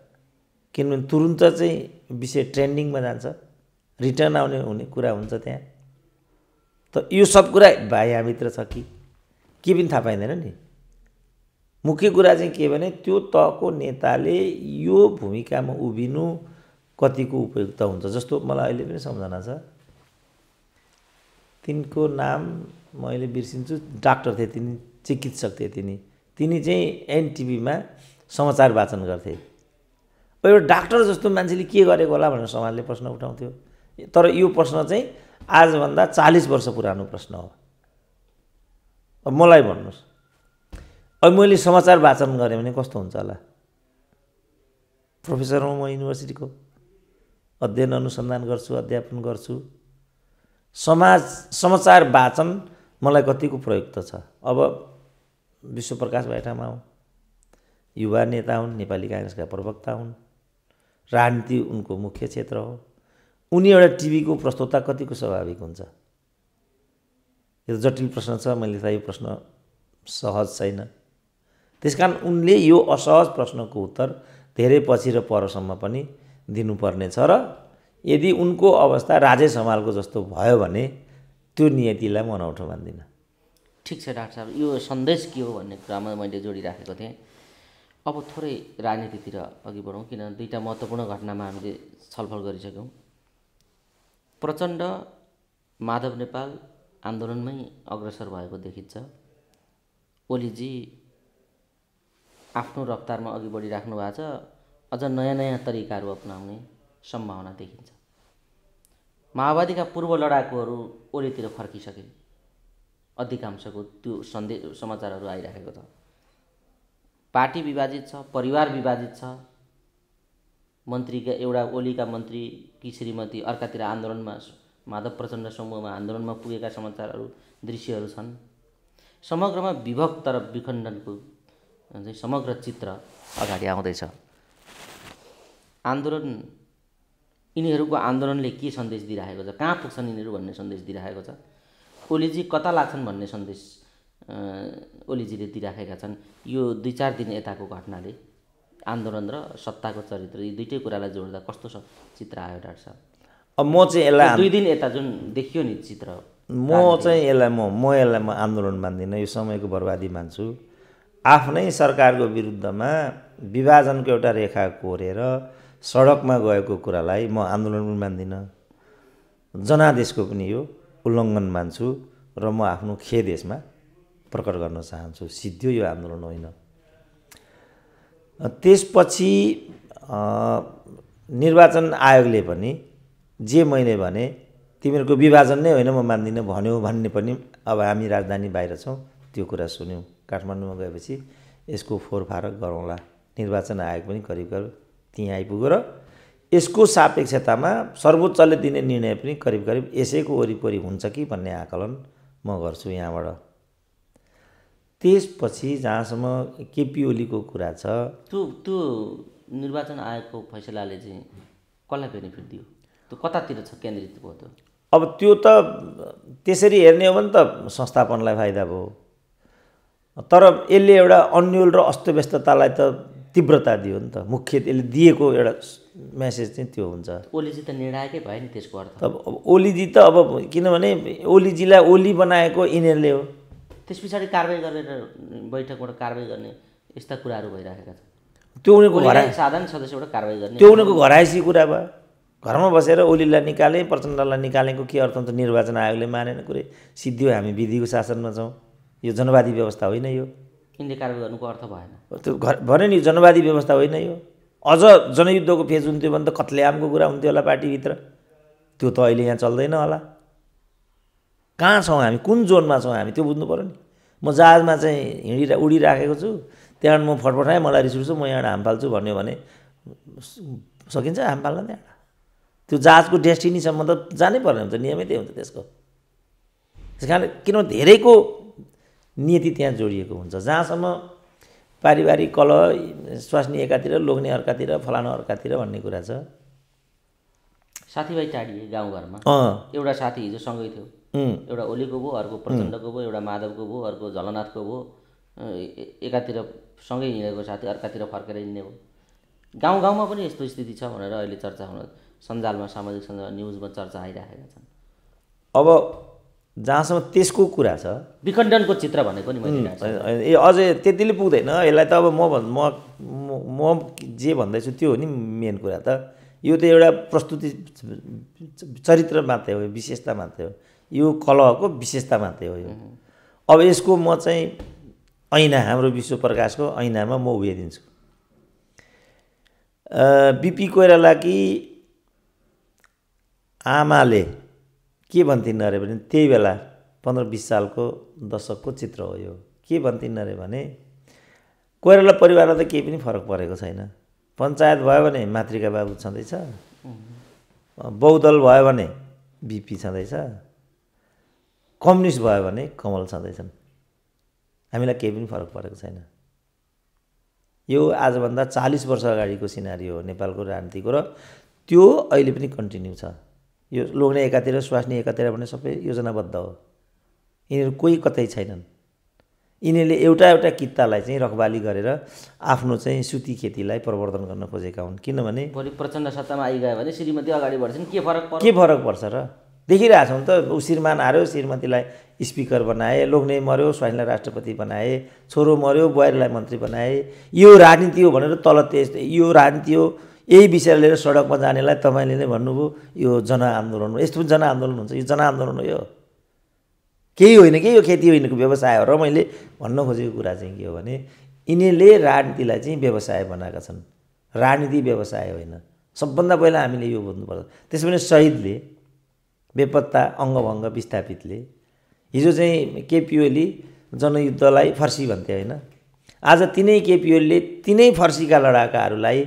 किनभने तुरुन्त चाहिँ विषय ट्रेन्डिङमा जान्छ रिटर्न आउने हुने कुरा हुन्छ त्यहाँ त यो सब कुरा भाइ छ कि के पनि थाहा पाइँदैन नि मुख्य कुरा चाहिँ के भने त्यो तहको नेताले यो भूमिकामा उभिनु कतिको उपयुक्त हुन्छ जस्तो मलाई अहिले पनि सम्झना छ तिनको नाम मैले बिर्सिन्छु डाक्टर थिए तिनी चिकित्सक थिए तिनी तिनी चाहिँ एनटिभीमा समाचार वाचन गर्थे एउटा डाक्टर जस्तो मान्छेले के गरेको होला भनेर समाजले प्रश्न उठाउँथ्यो तर यो प्रश्न चाहिँ आजभन्दा चालिस वर्ष पुरानो प्रश्न हो अब मलाई भन्नुहोस् अब मैले समाचार वाचन गरेँ भने कस्तो हुन्छ होला प्रोफेसर हो म युनिभर्सिटीको अध्ययन अनुसन्धान गर्छु अध्यापन गर्छु समाज समाचार वाचन मलाई कतिको प्रयुक्त छ अब विश्वप्रकाश भाइटामा हुँ युवा नेता हुन् नेपाली काङ्ग्रेसका प्रवक्ता हुन् राजनीति उनको मुख्य क्षेत्र हो उनी एउटा टिभीको प्रस्तुतता कतिको स्वाभाविक हुन्छ यो जटिल प्रश्न छ मैले थाहा यो प्रश्न सहज छैन त्यसकारण उनले यो असहज प्रश्नको उत्तर धेरै पछि र परसम्म पनि दिनुपर्ने छ र यदि उनको अवस्था राजेश हमालको जस्तो भयो भने त्यो नियतिलाई म अनौठो मान्दिनँ ठिक छ डाक्टर साहब यो सन्देश के हो भन्ने कुरामा मैले जोडिराखेको थिएँ अब थोरै राजनीतितिर अघि बढौँ किनभने दुईवटा महत्त्वपूर्ण घटनामा हामीले छलफल गरिसक्यौँ प्रचण्ड माधव नेपाल आन्दोलनमै अग्रसर भएको देखिन्छ ओलीजी आफ्नो रफ्तारमा अघि बढिराख्नु भएको छ अझ नयाँ नयाँ तरिकाहरू अप्नाउने सम्भावना देखिन्छ माओवादीका पूर्व लडाकुहरू ओलीतिर फर्किसके अधिकांशको त्यो सन्देश समाचारहरू आइराखेको छ पार्टी विभाजित छ परिवार विभाजित छ मन्त्रीका एउटा ओलीका मन्त्री कि श्रीमती अर्कातिर आन्दोलनमा माधव प्रचण्ड समूहमा आन्दोलनमा पुगेका समाचारहरू दृश्यहरू छन् समग्रमा विभक्त र विखण्डनको चाहिँ समग्र चित्र अगाडि आउँदैछ आन्दोलन यिनीहरूको आन्दोलनले के सन्देश दिइराखेको छ कहाँ पुग्छन् यिनीहरू भन्ने सन्देश दिइराखेको छ ओलीजी कता लाग्छन् भन्ने सन्देश ओलीजीले दिइराखेका छन् यो दुई चार दिन यताको घटनाले आन्दोलन र सत्ताको चरित्र यी दुइटै कुरालाई जोड्दा कस्तो चित्र आयो डाक्टर साहब अब म चाहिँ यसलाई दुई दिन यता जुन देखियो नि चित्र म चाहिँ यसलाई म म यसलाई म आन्दोलन मान्दिनँ यो समयको बर्बादी मान्छु आफ्नै सरकारको विरुद्धमा विभाजनको एउटा रेखा कोरेर सडकमा गएको कुरालाई म आन्दोलन पनि मान्दिनँ जनादेशको पनि यो उल्लङ्घन मान्छु र म आफ्नो खेद यसमा प्रकट गर्न चाहन्छु सिद्धियो यो आन्दोलन होइन त्यसपछि निर्वाचन आयोगले पनि जे मैले भने तिमीहरूको विभाजन नै होइन म मान्दिनँ भन्यो भन्ने पनि अब हामी राजधानी बाहिर छौँ त्यो कुरा सुन्यौँ काठमाडौँमा गएपछि यसको फोरफार गरौँला निर्वाचन आयोग पनि करिब करिब त्यहीँ आइपुग्यो र यसको सापेक्षतामा सर्वोच्चले दिने निर्णय पनि करिब करिब यसैको वरिपरि हुन्छ कि भन्ने आकलन म गर्छु यहाँबाट त्यसपछि जहाँसम्म केपी ओलीको कुरा छ त्यो त्यो निर्वाचन आयोगको फैसलाले चाहिँ कसलाई बेनिफिट दियो त्यो कतातिर छ केन्द्रित भयो त्यो अब त्यो त त्यसरी हेर्ने हो भने त संस्थापनलाई फाइदा भयो तर यसले एउटा अन्यल र अस्तव्यस्ततालाई त तीव्रता दियो नि त मुख्य यसले दिएको एउटा मेसेज चाहिँ त्यो हुन्छ ओलीजी त निर्णायकै भयो नि त्यसको अर्थ अब ओलीजी त अब किनभने ओलीजीलाई ओली बनाएको यिनीहरूले हो त्यस पछाडि कारवाही गरेर बैठकबाट कारवाही गर्ने यस्ता कुराहरू भइराखेका छन् त्यो उनीहरूको घर साधारण सदस्यबाट कारवाही गर्ने त्यो उनीहरूको घरायसी कुरा भयो घरमा बसेर ओलीलाई निकाले प्रचण्डलाई निकालेको के अर्थ त निर्वाचन आयोगले मानेन कुरै सिद्धियो हामी विधिको शासनमा छौँ यो जनवादी व्यवस्था होइन यो यिनले कारवाही गर्नुको अर्थ भएन त्यो घर भने नि जनवादी व्यवस्था होइन यो अझ जनयुद्धको फेज हुन्थ्यो भने त कत्लेआमको कुरा हुन्थ्यो होला पार्टीभित्र त्यो त अहिले यहाँ चल्दैन होला कहाँ छौँ हामी कुन जोनमा छौँ हामी त्यो बुझ्नु पऱ्यो नि म जहाजमा चाहिँ हिँडिरा उडिराखेको छु त्यहाँबाट म फटफटाएँ मलाई रिस उठ्छु म यहाँबाट हाम फाल्छु भन्यो भने सकिन्छ हाम फाल्न त्यहाँबाट त्यो जहाजको डेस्टिनीसम्म त जानै पर्ने हुन्छ नियमै त्यही हुन्छ त्यसको त्यस कारण किनभने धेरैको नियति त्यहाँ जोडिएको हुन्छ जहाँसम्म पारिवारिक कल स्वास्नी एकातिर लोग्ने अर्कातिर फलानु अर्कातिर भन्ने कुरा छ साथीभाइ टाढिए गाउँघरमा एउटा साथी हिजो सँगै थियो एउटा ओलीको भयो अर्को प्रचण्डको भयो एउटा माधवको भयो अर्को झलनाथको भयो एकातिर सँगै हिँडेको साथी अर्कातिर फर्केर हिँड्ने हो गाउँ गाउँमा पनि यस्तो स्थिति छ भनेर अहिले चर्चा हुन सञ्जालमा सामाजिक सञ्जालमा न्युजमा चर्चा आइराखेका छन् अब जहाँसम्म त्यसको कुरा छ विखण्डनको चित्र भनेको नि मैले ए अझै त्यतिले पुग्दैन यसलाई त अब म म म जे भन्दैछु त्यो हो नि मेन कुरा त यो त एउटा प्रस्तुति चरित्र मात्रै हो विशेषता मात्रै हो यो कलहको विशेषता मात्रै हो यो अब यसको म चाहिँ ऐना हाम्रो विश्व प्रकाशको ऐनामा म उभिदिन्छु बिपी कोइरालाकी आमाले के भन्थिन् अरे भने त्यही बेला पन्ध्र बिस सालको दशकको चित्र हो यो के भन्थिन् अरे भने कोइराला परिवारमा त केही पनि फरक परेको छैन पञ्चायत भयो भने मातृका बाबु छँदैछ बहुदल भयो भने बिपी छँदैछ कम्युनिस्ट भयो भने कमल छँदैछन् हामीलाई केही पनि फरक परेको छैन यो आजभन्दा चालिस वर्ष अगाडिको सिनारी हो नेपालको राजनीतिको र त्यो अहिले पनि कन्टिन्यू छ यो लोग्ने एकातिर स्वास्नी एकातिर भने सबै योजनाबद्ध हो यिनीहरू कोही कतै छैनन् यिनीहरूले एउटा एउटा कितालाई चाहिँ रखबाली गरेर आफ्नो चाहिँ सुती खेतीलाई प्रवर्धन गर्न खोजेका हुन् किनभने भोलि प्रचण्ड सत्तामा आइगयो भने श्रीमती अगाडि बढ्छन् के फरक के फरक पर्छ र देखिरहेछौँ त ऊ श्रीमान हार्यो श्रीमतीलाई स्पिकर बनाए लोग्ने मऱ्यो स्वाइनलाई राष्ट्रपति बनाए छोरो मऱ्यो बुहारीलाई मन्त्री बनाए यो राजनीति हो भनेर तल त्यस्तै यो राजनीति हो यही विषय लिएर सडकमा जानेलाई तपाईँले नै भन्नुभयो यो जनआन्दोलन हो यस्तो पनि जनआन्दोलन हुन्छ यो जनआन्दोलन हो यो केही होइन कि यो खेती होइनको व्यवसाय हो र मैले भन्न खोजेको कुरा चाहिँ के हो भने यिनीहरूले राजनीतिलाई चाहिँ व्यवसाय बनाएका छन् राजनीति व्यवसाय होइन सबभन्दा पहिला हामीले यो बुझ्नुपर्छ त्यसो भने सहिदले बेपत्ता अङ्गभङ्ग विस्थापितले हिजो चाहिँ केपिओली जनयुद्धलाई फर्सी भन्थे होइन आज तिनै केपिओलीले तिनै फर्सीका लडाकाहरूलाई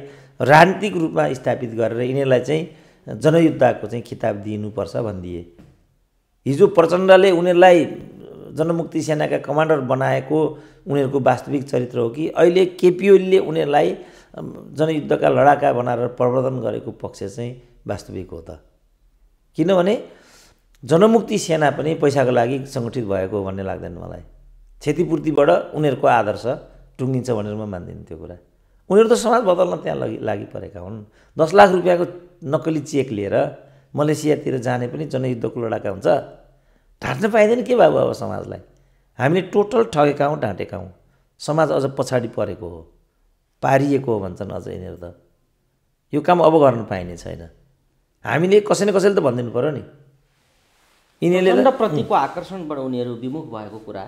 राजनीतिक रूपमा स्थापित गरेर यिनीहरूलाई चाहिँ जनयुद्धको चाहिँ खिताब दिनुपर्छ भनिदिए हिजो प्रचण्डले उनीहरूलाई जनमुक्ति सेनाका कमान्डर बनाएको उनीहरूको वास्तविक चरित्र हो कि अहिले केपिओलीले उनीहरूलाई जनयुद्धका लडाका बनाएर प्रवर्धन गरेको पक्ष चाहिँ वास्तविक हो त किनभने जनमुक्ति सेना पनि पैसाको लागि सङ्गठित भएको भन्ने लाग्दैन मलाई क्षतिपूर्तिबाट उनीहरूको आदर्श टुङ्गिन्छ भनेर म मान्दिनँ त्यो कुरा उनीहरू त समाज बदल्न त्यहाँ लगि लागि परेका हुन् दस लाख रुपियाँको नक्कली चेक लिएर मलेसियातिर जाने पनि जनयुद्धको लडाका हुन्छ ढाँट्न पाइँदैन के बाबु अब समाजलाई हामीले टोटल ठगेका हौँ ढाँटेका हौँ समाज अझ पछाडि परेको हो पारिएको हो भन्छन् अझ यिनीहरू त यो काम अब गर्न पाइने छैन हामीले कसै न कसैले त भनिदिनु पऱ्यो नि यिनीहरूले प्रतिको आकर्षणबाट उनीहरू विमुख भएको कुरा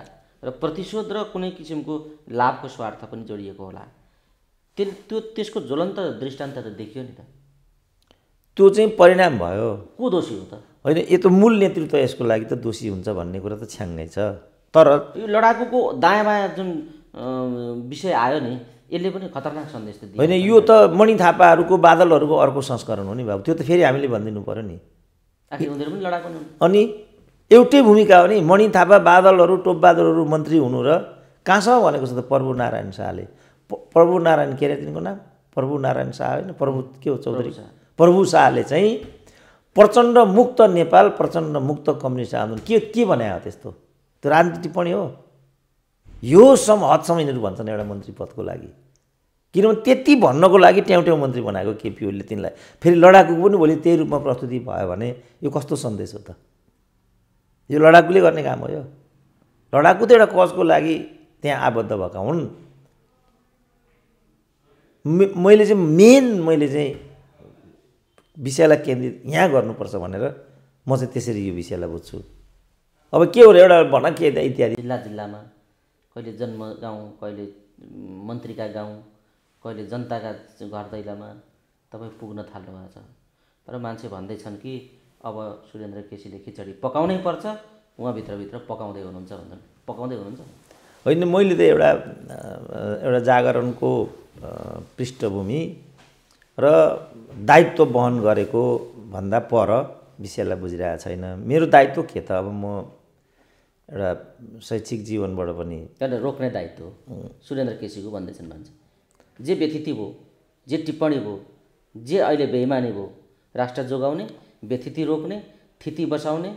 र प्रतिशोध र कुनै किसिमको लाभको स्वार्थ पनि जोडिएको होला त्यो त्यो त्यसको ज्वलन्त दृष्टान्त त देखियो नि त त्यो चाहिँ परिणाम भयो को दोषी हो त होइन यो त मूल नेतृत्व यसको लागि त दोषी हुन्छ भन्ने कुरा त छ्याङ्गै छ तर यो लडाकुको दायाँ बायाँ जुन विषय आयो नि यसले पनि खतरनाक सन्देश त होइन यो त मणि थापाहरूको बादलहरूको अर्को संस्करण हो नि बाबु त्यो त फेरि हामीले भनिदिनु पऱ्यो नि उनीहरू पनि लडाएको अनि एउटै भूमिका हो नि मणि थापा बादलहरू बादलहरू मन्त्री हुनु र कहाँसम्म भनेको छ त प्रभु नारायण शाहले प्रभु नारायण के अरे तिनको नाम प्रभु नारायण शाह होइन प्रभु के हो चौधरी प्रभु शाहले चाहिँ प्रचण्ड मुक्त नेपाल प्रचण्ड मुक्त कम्युनिस्ट आन्दोलन के के बनायो त्यस्तो त्यो राजनीति टिप्पणी हो यो सम हदसम्म यिनीहरू भन्छन् एउटा मन्त्री पदको लागि किनभने त्यति भन्नको लागि ट्याउँट्याउँ मन्त्री बनाएको केपी ओलीले तिनलाई फेरि लडाकु पनि भोलि त्यही रूपमा प्रस्तुति भयो भने यो कस्तो सन्देश हो त यो लडाकुले गर्ने काम हो यो लडाकु त एउटा कजको लागि त्यहाँ आबद्ध भएका हुन् मैले चाहिँ मेन मैले चाहिँ विषयलाई केन्द्रित यहाँ गर्नुपर्छ भनेर म चाहिँ त्यसरी यो विषयलाई बुझ्छु अब के हो र एउटा भन के इत्यादि जिल्ला जिल्लामा कहिले जन्म गाउँ कहिले मन्त्रीका गाउँ कहिले जनताका घर दैलामा तपाईँ पुग्न थाल्नुभएको छ तर मान्छे भन्दैछन् कि अब सुरेन्द्र केसीले खिचडी पकाउनै पर्छ उहाँभित्रभित्र पकाउँदै हुनुहुन्छ भन्छन् पकाउँदै हुनुहुन्छ होइन मैले त एउटा एउटा जागरणको पृष्ठभूमि र दायित्व वहन गरेको भन्दा पर विषयलाई बुझिरहेको छैन मेरो दायित्व के त अब म एउटा शैक्षिक जीवनबाट पनि रोक्ने दायित्व सुरेन्द्र केसीको भन्दैछन् मान्छे जे व्यथिति भयो जे टिप्पणी भयो जे अहिले बेइमानी भयो राष्ट्र जोगाउने व्यथिति रोक्ने थिति बसाउने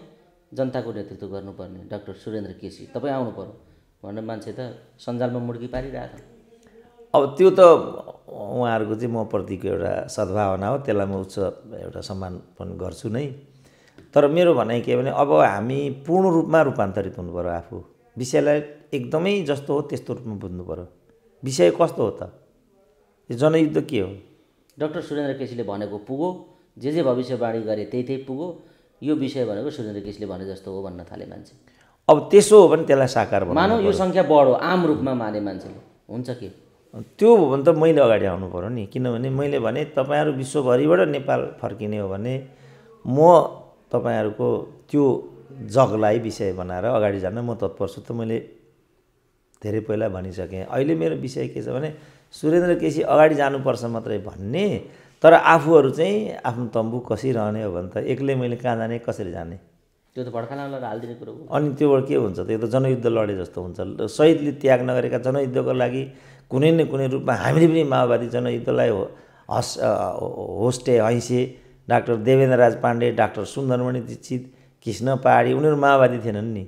जनताको नेतृत्व गर्नुपर्ने डाक्टर सुरेन्द्र केसी तपाईँ आउनु पर्यो भनेर मान्छे त सञ्जालमा मुर्की पारिरहेको अब त्यो त उहाँहरूको चाहिँ म प्रतिको एउटा सद्भावना हो त्यसलाई म उच्च एउटा सम्मान पनि गर्छु नै तर मेरो भनाइ के भने अब हामी पूर्ण रूपमा रूपान्तरित हुनु पऱ्यो आफू विषयलाई एकदमै जस्तो हो त्यस्तो रूपमा बुझ्नु पऱ्यो विषय कस्तो हो त यो जनयुद्ध के हो डक्टर सुरेन्द्र केसीले भनेको पुगो जे जे भविष्यवाणी गरे त्यही त्यही पुगो यो विषय भनेको सुरेन्द्र केसीले भने जस्तो हो भन्न थाले मान्छे अब त्यसो हो भने त्यसलाई साकार मानौ यो सङ्ख्या बढो आम रूपमा माने मान्छेले हुन्छ के त्यो हो भने त मैले अगाडि आउनु पऱ्यो नि किनभने मैले भने तपाईँहरू विश्वभरिबाट नेपाल फर्किने हो भने म तपाईँहरूको त्यो जगलाई विषय बनाएर अगाडि जान म तत्पर छु त मैले धेरै पहिला भनिसकेँ अहिले मेरो विषय के छ भने सुरेन्द्र केसी अगाडि जानुपर्छ मात्रै भन्ने तर आफूहरू चाहिँ आफ्नो तम्बु कसिरहने हो भने त एक्लै मैले कहाँ जाने कसरी जाने त्यो त भड्कानालाई हालिदिने कुरो हो अनि त्योबाट के हुन्छ त्यो त जनयुद्ध लडे जस्तो हुन्छ शहीदले त्याग नगरेका जनयुद्धको लागि कुनै न कुनै रूपमा हामीले पनि माओवादी जनयुद्धलाई हो हस् होस्टे हैँसे डाक्टर देवेन्द्र राज पाण्डे डाक्टर सुन्दरमणि दीक्षित कृष्ण पहाडी उनीहरू माओवादी थिएनन् नि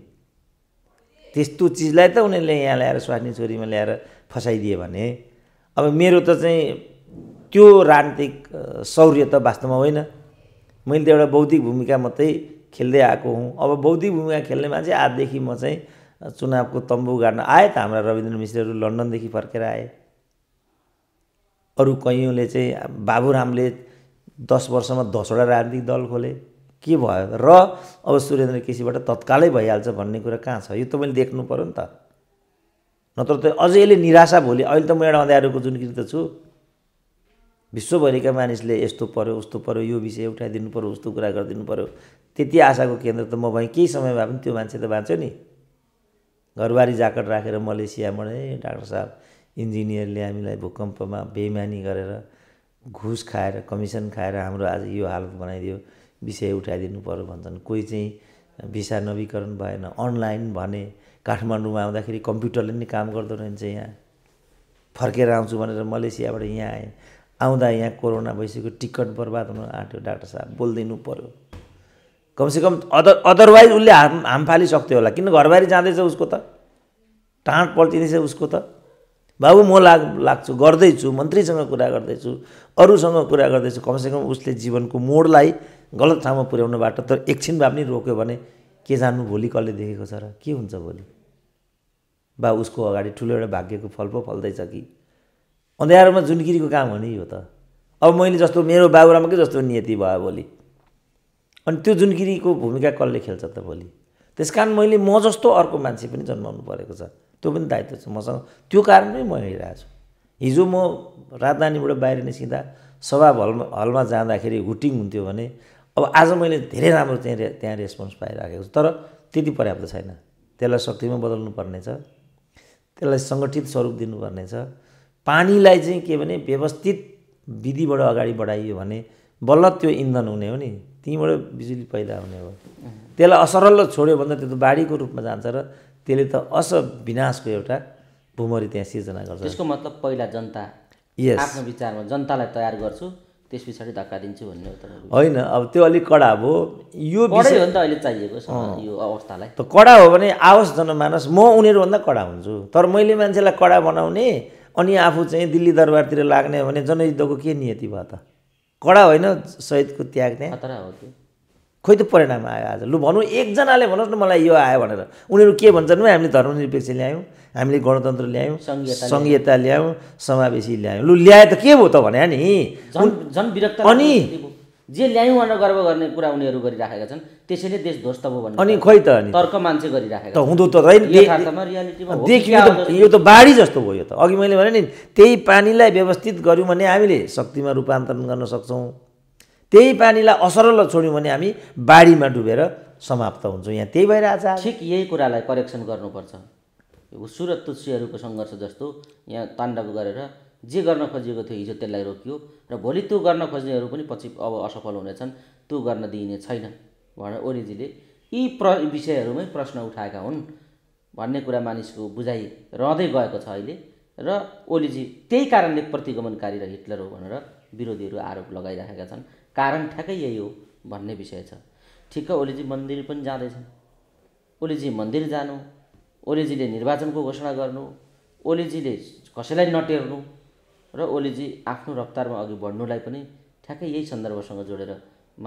त्यस्तो चिजलाई त उनीहरूले यहाँ ल्याएर स्वास्नी छोरीमा ल्याएर फसाइदिए भने अब मेरो त चाहिँ त्यो राजनीतिक शौर्य त वास्तवमा होइन मैले त एउटा बौद्धिक भूमिका मात्रै खेल्दै आएको हुँ अब बौद्धिक भूमिका खेल्ने मान्छे आजदेखि म चाहिँ चुनावको तम्बु गाड्न आए त हाम्रा रविन्द्र मिश्रहरू लन्डनदेखि फर्केर आए अरू कैयौँले चाहिँ बाबुरामले दस वर्षमा दसवटा राजनीतिक दल खोले के भयो र अब सुरेन्द्र केसीबाट तत्कालै भइहाल्छ भन्ने कुरा कहाँ छ यो त मैले देख्नु पऱ्यो नि त नत्र त अझै यसले निराशा भोलि अहिले त म एउटा अँध्यारोको जुन त छु विश्वभरिका मानिसले यस्तो पऱ्यो उस्तो पऱ्यो यो विषय उठाइदिनु पऱ्यो उस्तो कुरा गरिदिनु पऱ्यो त्यति आशाको केन्द्र त म भएँ केही समय भए पनि त्यो मान्छे त बाँच्यो नि घरबारी जाकट राखेर मलेसियाबाट ए डाक्टर साहब इन्जिनियरले हामीलाई भूकम्पमा बेमानी गरेर घुस खाएर कमिसन खाएर हाम्रो आज यो हालत बनाइदियो विषय उठाइदिनु पऱ्यो भन्छन् कोही चाहिँ भिसा नवीकरण भएन अनलाइन भने काठमाडौँमा आउँदाखेरि कम्प्युटरले नि काम गर्दो रहेछ यहाँ फर्केर आउँछु भनेर मलेसियाबाट यहाँ आएँ आउँदा यहाँ कोरोना भइसक्यो टिकट बर्बाद हुन आँट्यो डाक्टर साहब बोलिदिनु पऱ्यो कमसेकम अदर अदरवाइज उसले हाम हाम फालिसक्थ्यो होला किन घरबारी जाँदैछ उसको त टाँट पल्टिँदैछ उसको त बाबु म लाग लाग्छु गर्दैछु मन्त्रीसँग कुरा गर्दैछु अरूसँग कुरा गर्दैछु कमसेकम उसले जीवनको मोडलाई गलत ठाउँमा पुर्याउनबाट तर एकछिन भए पनि रोक्यो भने के जान्नु भोलि कसले देखेको छ र के हुन्छ भोलि बा उसको अगाडि ठुलो एउटा भाग्यको फल पो फल्दैछ कि अँध्यारोमा जुनकिरीको काम हो नि यो त अब मैले जस्तो मेरो बाबुरामाकै जस्तो नियति भयो भोलि अनि त्यो जुनकिरीको भूमिका कसले खेल्छ त भोलि त्यस कारण मैले म जस्तो अर्को मान्छे पनि जन्माउनु परेको छ त्यो पनि दायित्व छ मसँग त्यो नै म हेरिरहेको छु हिजो म राजधानीबाट बाहिर निस्किँदा सभा हलमा हलमा जाँदाखेरि हुटिङ हुन्थ्यो भने अब आज मैले धेरै राम्रो त्यहाँ त्यहाँ रेस्पोन्स पाइराखेको छु तर त्यति पर्याप्त छैन त्यसलाई शक्तिमा बदल्नु बदल्नुपर्नेछ त्यसलाई सङ्गठित स्वरूप दिनुपर्नेछ पानीलाई चाहिँ के भने व्यवस्थित विधिबाट अगाडि बढाइयो भने बल्ल त्यो इन्धन हुने हो नि त्यहीँबाट बिजुली पैदा हुने हो त्यसलाई असरल छोड्यो भन्दा त्यो त बाढीको रूपमा जान्छ र त्यसले त अस विनाशको एउटा भूमरी त्यहाँ सिर्जना गर्छ त्यसको मतलब पहिला जनता यस आफ्नो विचारमा जनतालाई तयार गर्छु त्यस पछाडि धक्का दिन्छु भन्ने होइन अब त्यो अलिक कडा भयो यो विषय हो नि त अहिले चाहिएको यो अवस्थालाई त कडा हो भने आओस् जनमानस म उनीहरूभन्दा कडा हुन्छु तर मैले मान्छेलाई कडा बनाउने अनि आफू चाहिँ दिल्ली दरबारतिर लाग्ने भने जनयुद्धको के नियति भयो त कडा होइन सहिदको त्याग त्यहाँ खतरा हो त्यो खोइ त परिणाम आयो आज लु भनौँ एकजनाले भनोस् न मलाई यो आयो भनेर उनीहरू के भन्छन् भने हामीले धर्मनिरपेक्ष ल्यायौँ हामीले गणतन्त्र ल्यायौँ सङ्घीयता ल्यायौँ समावेशी ल्यायौँ लु ल्याए त के भयो त भने नि जनविरक्त अनि जे ल्यायौँ भनेर गर्व गर्ने कुरा उनीहरू गरिराखेका छन् त्यसैले देश ध्वस्त भयो भने अनि खोइ त अनि तर्क मान्छे गरिराखेको त हुँदो त होइन यो त बाढी जस्तो भयो यो त अघि मैले भने नि त्यही पानीलाई व्यवस्थित गऱ्यौँ भने हामीले शक्तिमा रूपान्तरण गर्न सक्छौँ त्यही पानीलाई असरल छोड्यौँ भने हामी बाढीमा डुबेर समाप्त हुन्छौँ यहाँ त्यही भएर आज ठिक यही कुरालाई करेक्सन गर्नुपर्छ र तुसीहरूको सङ्घर्ष जस्तो यहाँ ताण्डव गरेर जे गर्न खोजिएको थियो हिजो त्यसलाई रोकियो र भोलि त्यो गर्न खोज्नेहरू पनि पछि अब असफल हुनेछन् त्यो गर्न दिइने छैन भनेर ओलीजीले यी प्र विषयहरूमै प्रश्न उठाएका हुन् भन्ने कुरा मानिसको बुझाइ रहँदै गएको छ अहिले र ओलीजी त्यही कारणले प्रतिगमनकारी र हिटलर हो भनेर विरोधीहरू आरोप लगाइराखेका छन् कारण ठ्याक्कै यही हो भन्ने विषय छ ठिक्क ओलीजी मन्दिर पनि जाँदैछन् ओलीजी मन्दिर जानु ओलीजीले निर्वाचनको घोषणा गर्नु ओलीजीले कसैलाई नटेर्नु र ओलीजी आफ्नो रफ्तारमा अघि बढ्नुलाई पनि ठ्याक्कै यही सन्दर्भसँग जोडेर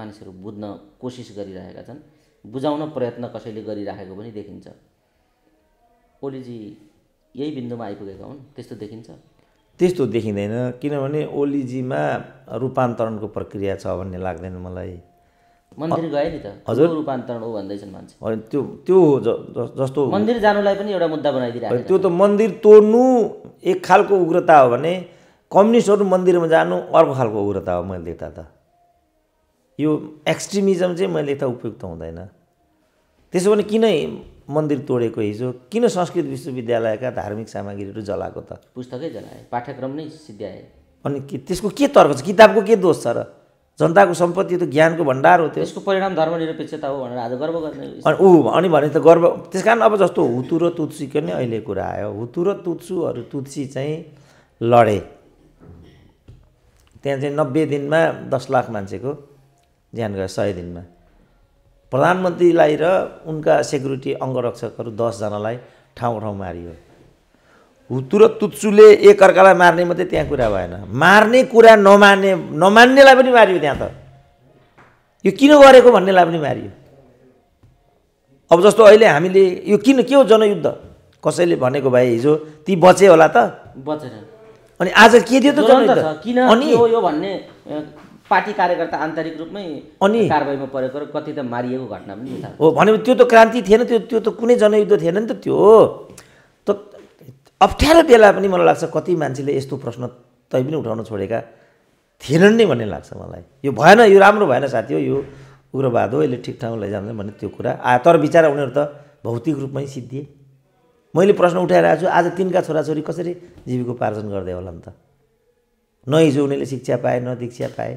मानिसहरू बुझ्न कोसिस गरिरहेका छन् बुझाउन प्रयत्न कसैले गरिराखेको पनि देखिन्छ ओलीजी यही बिन्दुमा आइपुगेका हुन् त्यस्तो देखिन्छ त्यस्तो देखिँदैन किनभने ओलीजीमा रूपान्तरणको प्रक्रिया छ भन्ने लाग्दैन मलाई मन्दिर गए नि त हजुर रूपान्तरण हो भन्दैछन् मान्छे त्यो त्यो हो जस्तो मन्दिर जानुलाई पनि एउटा मुद्दा बनाइदिरहेको त्यो त मन्दिर तोड्नु एक खालको उग्रता हो भने कम्युनिस्टहरू मन्दिरमा जानु अर्को खालको उग्रता हो मैले देख्दा त यो एक्सट्रिमिजम चाहिँ मैले त उपयुक्त हुँदैन त्यसो भने किन मन्दिर तोडेको हिजो किन संस्कृत विश्वविद्यालयका धार्मिक सामग्रीहरू जलाएको त पुस्तकै जलाए पाठ्यक्रम नै सिद्ध्याए अनि के त्यसको के तर्क छ किताबको के दोष छ र जनताको सम्पत्ति त ज्ञानको भण्डार हो त्यसको यसको परिणाम धर्मनिरपेक्षता हो भनेर आज गर्व गर्ने अनि ऊ अनि भने त गर्व त्यस कारण अब जस्तो हुतु र तुत्सीको नै अहिले कुरा आयो हुतु र तुत्सुहरू तुत्सी चाहिँ लडे त्यहाँ चाहिँ नब्बे दिनमा दस लाख मान्छेको ज्यान गयो सय दिनमा प्रधानमन्त्रीलाई र उनका सेक्युरिटी अङ्गरक्षकहरू दसजनालाई ठाउँ ठाउँ मारियो हुतुर तुच्चुले एकअर्कालाई मार्ने मात्रै त्यहाँ कुरा भएन मार्ने कुरा नमान्ने नमान्नेलाई पनि मारियो त्यहाँ त यो किन गरेको भन्नेलाई पनि मारियो अब जस्तो अहिले हामीले यो किन के हो जनयुद्ध कसैले भनेको भाइ हिजो ती बचे होला त बचेन अनि आज के थियो त जनयुद्ध किन अनि पार्टी कार्यकर्ता आन्तरिक रूपमै अनि कारवाहीमा परेको र कति त मारिएको घटना पनि हो भने त्यो त क्रान्ति थिएन त्यो त्यो त कुनै जनयुद्ध थिएन नि त त्यो त अप्ठ्यारो बेला पनि मलाई लाग्छ कति मान्छेले यस्तो प्रश्न तै पनि उठाउन छोडेका थिएनन् नै भन्ने लाग्छ मलाई यो भएन यो राम्रो भएन साथी हो यो उग्रवाद हो यसले ठिक ठाउँ लैजाँदैन भन्ने त्यो कुरा आ तर बिचरा उनीहरू त भौतिक रूपमै सिद्धिए मैले प्रश्न उठाइरहेको छु आज तिनका छोराछोरी कसरी जीविकोपार्जन गर्दै होला नि त न हिजो उनीहरूले शिक्षा पाए न दीक्षा पाए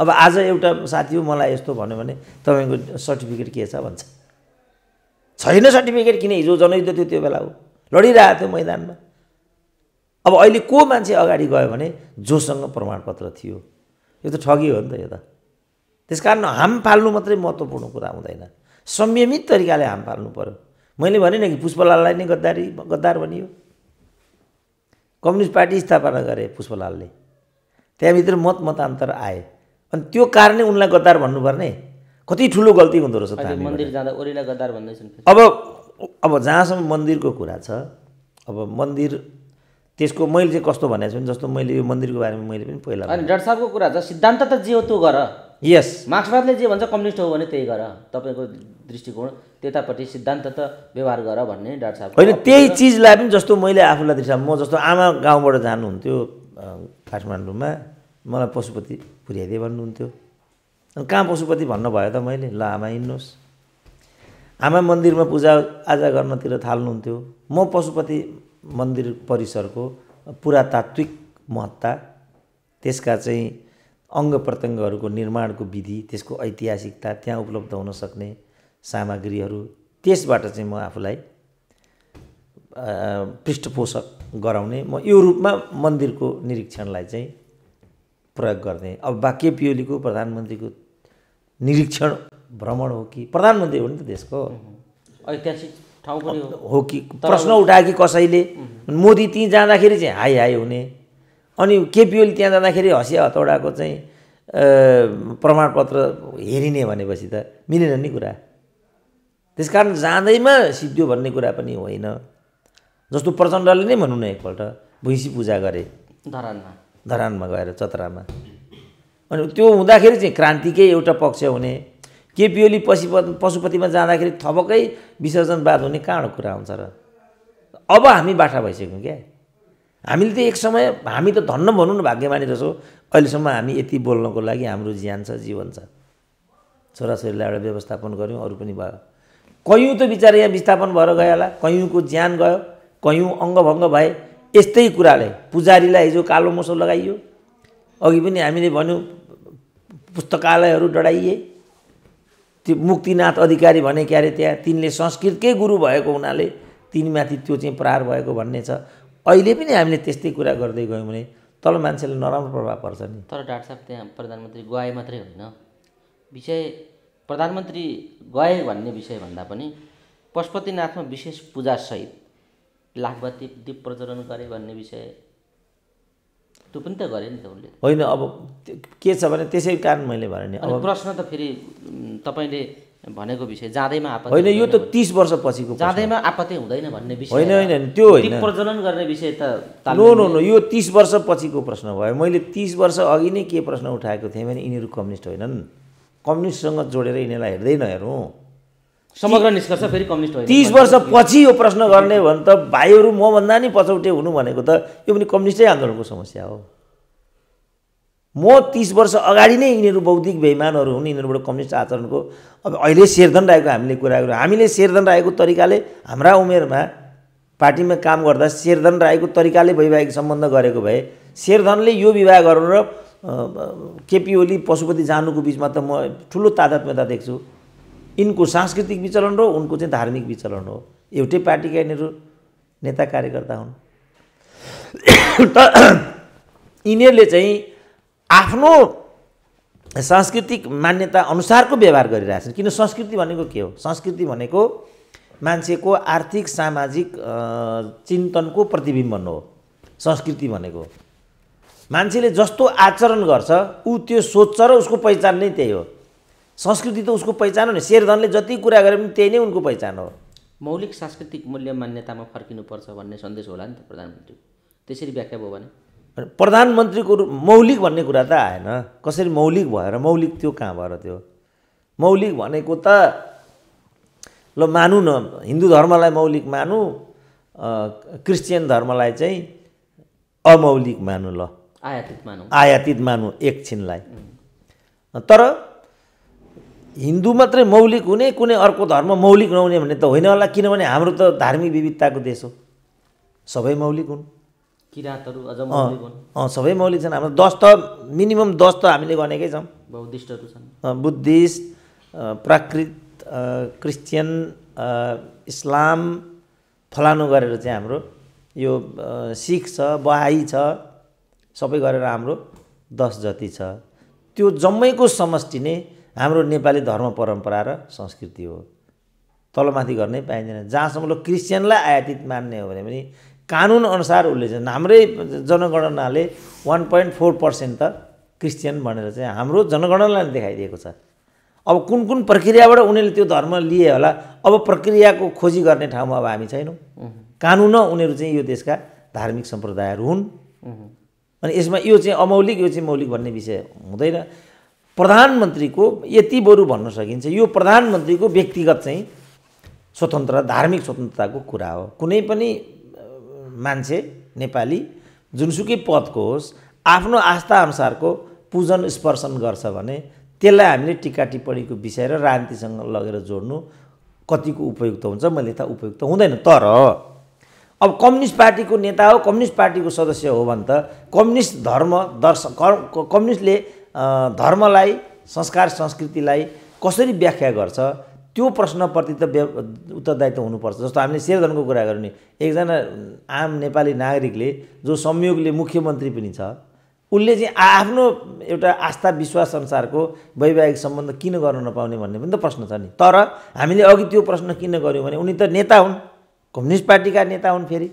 अब आज एउटा साथी हो मलाई यस्तो भन्यो भने तपाईँको सर्टिफिकेट के छ भन्छ छैन सर्टिफिकेट किन हिजो जनयुद्ध थियो त्यो बेला हो लडिरहेको थियो मैदानमा अब अहिले को मान्छे अगाडि गयो भने जोसँग प्रमाणपत्र थियो यो त ठगी हो नि त यो त त्यस कारण हाम फाल्नु मात्रै महत्त्वपूर्ण कुरा हुँदैन संयमित तरिकाले हाम फाल्नु पऱ्यो मैले भने कि पुष्पलाललाई नै गद्दारी गद्दार भनियो कम्युनिस्ट पार्टी स्थापना गरे पुष्पलालले त्यहाँभित्र मत मतान्तर आए अनि त्यो कारणले उनलाई गद्दार भन्नुपर्ने कति ठुलो गल्ती हुँदो रहेछ मन्दिर जाँदा ओलीलाई गद्दार भन्दैछन् अब अब जहाँसम्म मन्दिरको कुरा छ अब मन्दिर त्यसको मैले चाहिँ कस्तो भनेको छु भने जस्तो मैले यो मन्दिरको बारेमा मैले पनि पहिला अनि डाक्टर साहबको कुरा छ सिद्धान्त त जे हो त्यो गर यस मार्क्सवादले जे भन्छ कम्युनिस्ट हो भने त्यही गर तपाईँको दृष्टिकोण त्यतापट्टि सिद्धान्त त व्यवहार गर भन्ने डाक्टर साहब होइन त्यही चिजलाई पनि जस्तो मैले आफूलाई दृष्टि म जस्तो आमा गाउँबाट जानुहुन्थ्यो काठमाडौँमा मलाई पशुपति पुर्याइदिए भन्नुहुन्थ्यो अनि कहाँ पशुपति भन्नुभयो त मैले ल आमा हिँड्नुहोस् आमा मन्दिरमा पूजा आजा गर्नतिर थाल्नुहुन्थ्यो म पशुपति मन्दिर परिसरको पुरातात्विक महत्ता त्यसका चाहिँ अङ्ग प्रत्यङ्गहरूको निर्माणको विधि त्यसको ऐतिहासिकता त्यहाँ उपलब्ध हुन सक्ने सामग्रीहरू त्यसबाट चाहिँ म आफूलाई पृष्ठपोषक गराउने म यो रूपमा मन्दिरको निरीक्षणलाई चाहिँ प्रयोग गर्ने अब वाक्य पिओलीको प्रधानमन्त्रीको निरीक्षण भ्रमण हो कि प्रधानमन्त्री हो नि त देशको ऐतिहासिक ठाउँ हो कि प्रश्न उठायो कि कसैले मोदी त्यहीँ जाँदाखेरि चाहिँ हाई हाई हुने अनि केपिओली त्यहाँ जाँदाखेरि हँसिया हतौडाको चाहिँ प्रमाणपत्र हेरिने भनेपछि त मिलेन नि कुरा त्यस कारण जाँदैमा सिद्धियो भन्ने कुरा पनि होइन जस्तो प्रचण्डले नै भनौँ न एकपल्ट भैँसी पूजा गरे धरानमा धरानमा गएर चतरामा अनि त्यो हुँदाखेरि चाहिँ क्रान्तिकै एउटा पक्ष हुने केपी ओली पशुपतिमा जाँदाखेरि थपकै विसर्जनवाद हुने कहाँबाट कुरा हुन्छ र अब हामी बाटा भइसक्यौँ क्या हामीले त एक समय हामी त धन्न भनौँ न भाग्यमानी रहेछौँ अहिलेसम्म हामी यति बोल्नको लागि हाम्रो ज्यान छ जीवन छ छोराछोरीलाई एउटा व्यवस्थापन गऱ्यौँ अरू पनि भयो कयौँ त बिचरा यहाँ विस्थापन भएर गयो होला कयौँको ज्यान गयो कयौँ अङ्गभङ्ग भए यस्तै कुराले पुजारीलाई हिजो कालो मसो लगाइयो अघि पनि हामीले भन्यौँ पुस्तकालयहरू डढाइए त्यो मुक्तिनाथ अधिकारी भने क्यारे त्यहाँ तिनले संस्कृतकै गुरु भएको हुनाले तिनमाथि त्यो चाहिँ प्रहार भएको भन्ने छ अहिले पनि हामीले त्यस्तै कुरा गर्दै गयौँ भने तल मान्छेले नराम्रो प्रभाव पर्छ नि तर डाक्टर साहब त्यहाँ प्रधानमन्त्री गए मात्रै होइन विषय प्रधानमन्त्री गए भन्ने विषय भन्दा पनि पशुपतिनाथमा विशेष पूजासहित लाखबत्ती दिप प्रज्वलन गरे भन्ने विषय त्यो पनि त गरे नि त उसले होइन अब के छ भने त्यसै कारण मैले भने नि अब प्रश्न त फेरि तपाईँले भनेको विषय जाँदैमा आपत्ति होइन यो त तिस पछिको जाँदैमा आपत्ति हुँदैन भन्ने विषय होइन होइन त्यो होइन प्रज्वलन गर्ने विषय त नो नो नो यो तिस पछिको प्रश्न भयो मैले तिस वर्ष अघि नै के प्रश्न उठाएको थिएँ भने यिनीहरू कम्युनिस्ट होइनन् कम्युनिस्टसँग जोडेर यिनीहरूलाई हेर्दै नहेरौँ समग्र निष्कर्ष फेरि कम्युनिस्ट होइन तिस वर्षपछि यो प्रश्न गर्ने भने त भाइहरू मभन्दा नि पछौटे हुनु भनेको त यो पनि कम्युनिस्टै आन्दोलनको समस्या हो म तिस वर्ष अगाडि नै यिनीहरू बौद्धिक बेइमानहरू हुन् यिनीहरूबाट कम्युनिस्ट आचरणको अब अहिले शेरधन राखेको हामीले कुरा गर्यौँ हामीले शेरधन राखेको तरिकाले हाम्रा उमेरमा पार्टीमा काम गर्दा शेरधन राखेको तरिकाले वैवाहिक सम्बन्ध गरेको भए शेरधनले यो विवाह गरेर केपी ओली पशुपति जानुको बिचमा त म ठुलो तादात्म्यता देख्छु यिनको सांस्कृतिक विचलन हो उनको चाहिँ धार्मिक विचलन हो एउटै पार्टीका यिनीहरू नेता कार्यकर्ता हुन् त यिनीहरूले चाहिँ आफ्नो सांस्कृतिक मान्यता अनुसारको व्यवहार गरिरहेछन् किन संस्कृति भनेको के हो संस्कृति भनेको मान्छेको आर्थिक सामाजिक चिन्तनको प्रतिबिम्बन हो संस्कृति भनेको मान्छेले जस्तो आचरण गर्छ ऊ त्यो सोच्छ र उसको पहिचान नै त्यही हो संस्कृति त उसको पहिचान हो नि शेरधनले जति कुरा गरे पनि त्यही नै उनको पहिचान हो मौलिक सांस्कृतिक मूल्य मान्यतामा फर्किनुपर्छ भन्ने सन्देश होला नि त प्रधानमन्त्री त्यसरी व्याख्या भयो भने प्रधानमन्त्रीको रूप मौलिक भन्ने कुरा त आएन कसरी मौलिक भएर मौलिक त्यो कहाँ भएर त्यो मौलिक भनेको त ल मानु न हिन्दू धर्मलाई मौलिक मानु क्रिस्चियन धर्मलाई चाहिँ अमौलिक मानु ल आयातित मानु आयातित मानु एकछिनलाई तर हिन्दू मात्रै मौलिक हुने कुनै अर्को धर्म मौलिक नहुने भन्ने त होइन होला किनभने हाम्रो त धार्मिक विविधताको देश हो सबै मौलिक हुन् किराँतहरू अझ मौलिक हुन् अँ सबै मौलिक छन् हाम्रो दस त मिनिमम दस त हामीले गनेकै छौँ बौद्धिस्टहरू छन् बुद्धिस्ट प्राकृत क्रिस्चियन इस्लाम फलानु गरेर चाहिँ हाम्रो यो सिख छ बहाई छ सबै गरेर हाम्रो दस जति छ त्यो जम्मैको समष्टि नै हाम्रो नेपाली धर्म परम्परा र संस्कृति हो तलमाथि गर्नै पाइँदैन जहाँसम्म क्रिस्चियनलाई आयातित मान्ने हो भने पनि कानुनअनुसार उसले चाहिँ हाम्रै जनगणनाले वान पोइन्ट फोर पर्सेन्ट त क्रिस्चियन भनेर चाहिँ हाम्रो जनगणनाले देखाइदिएको छ अब कुन कुन प्रक्रियाबाट उनीहरूले त्यो धर्म लिए होला अब प्रक्रियाको खोजी गर्ने ठाउँमा अब हामी छैनौँ कानुन उनीहरू चाहिँ यो देशका धार्मिक सम्प्रदायहरू हुन् अनि यसमा यो चाहिँ अमौलिक यो चाहिँ मौलिक भन्ने विषय हुँदैन प्रधानमन्त्रीको यति बरु भन्न सकिन्छ यो प्रधानमन्त्रीको व्यक्तिगत चाहिँ स्वतन्त्र धार्मिक स्वतन्त्रताको कुरा हो कुनै पनि मान्छे नेपाली जुनसुकै पदको होस् आफ्नो आस्थाअनुसारको पूजन स्पर्शन गर्छ भने त्यसलाई हामीले टिका टिप्पणीको विषय र राजनीतिसँग लगेर जोड्नु कतिको उपयुक्त हुन्छ मैले त उपयुक्त हुँदैन तर अब कम्युनिस्ट पार्टीको नेता हो कम्युनिस्ट पार्टीको सदस्य हो भने त कम्युनिस्ट धर्म दर्श कम्युनिस्टले धर्मलाई संस्कार संस्कृतिलाई कसरी व्याख्या गर्छ त्यो प्रश्नप्रति त व्या उत्तरदायित्व हुनुपर्छ जस्तो हामीले शेरधनको कुरा गर्यौँ नि एकजना आम नेपाली नागरिकले जो संयोगले मुख्यमन्त्री पनि छ उसले चाहिँ आफ्नो एउटा आस्था विश्वास अनुसारको वैवाहिक सम्बन्ध किन गर्न नपाउने भन्ने पनि त प्रश्न छ नि तर हामीले अघि त्यो प्रश्न किन गऱ्यौँ भने उनी त नेता हुन् कम्युनिस्ट पार्टीका नेता हुन् फेरि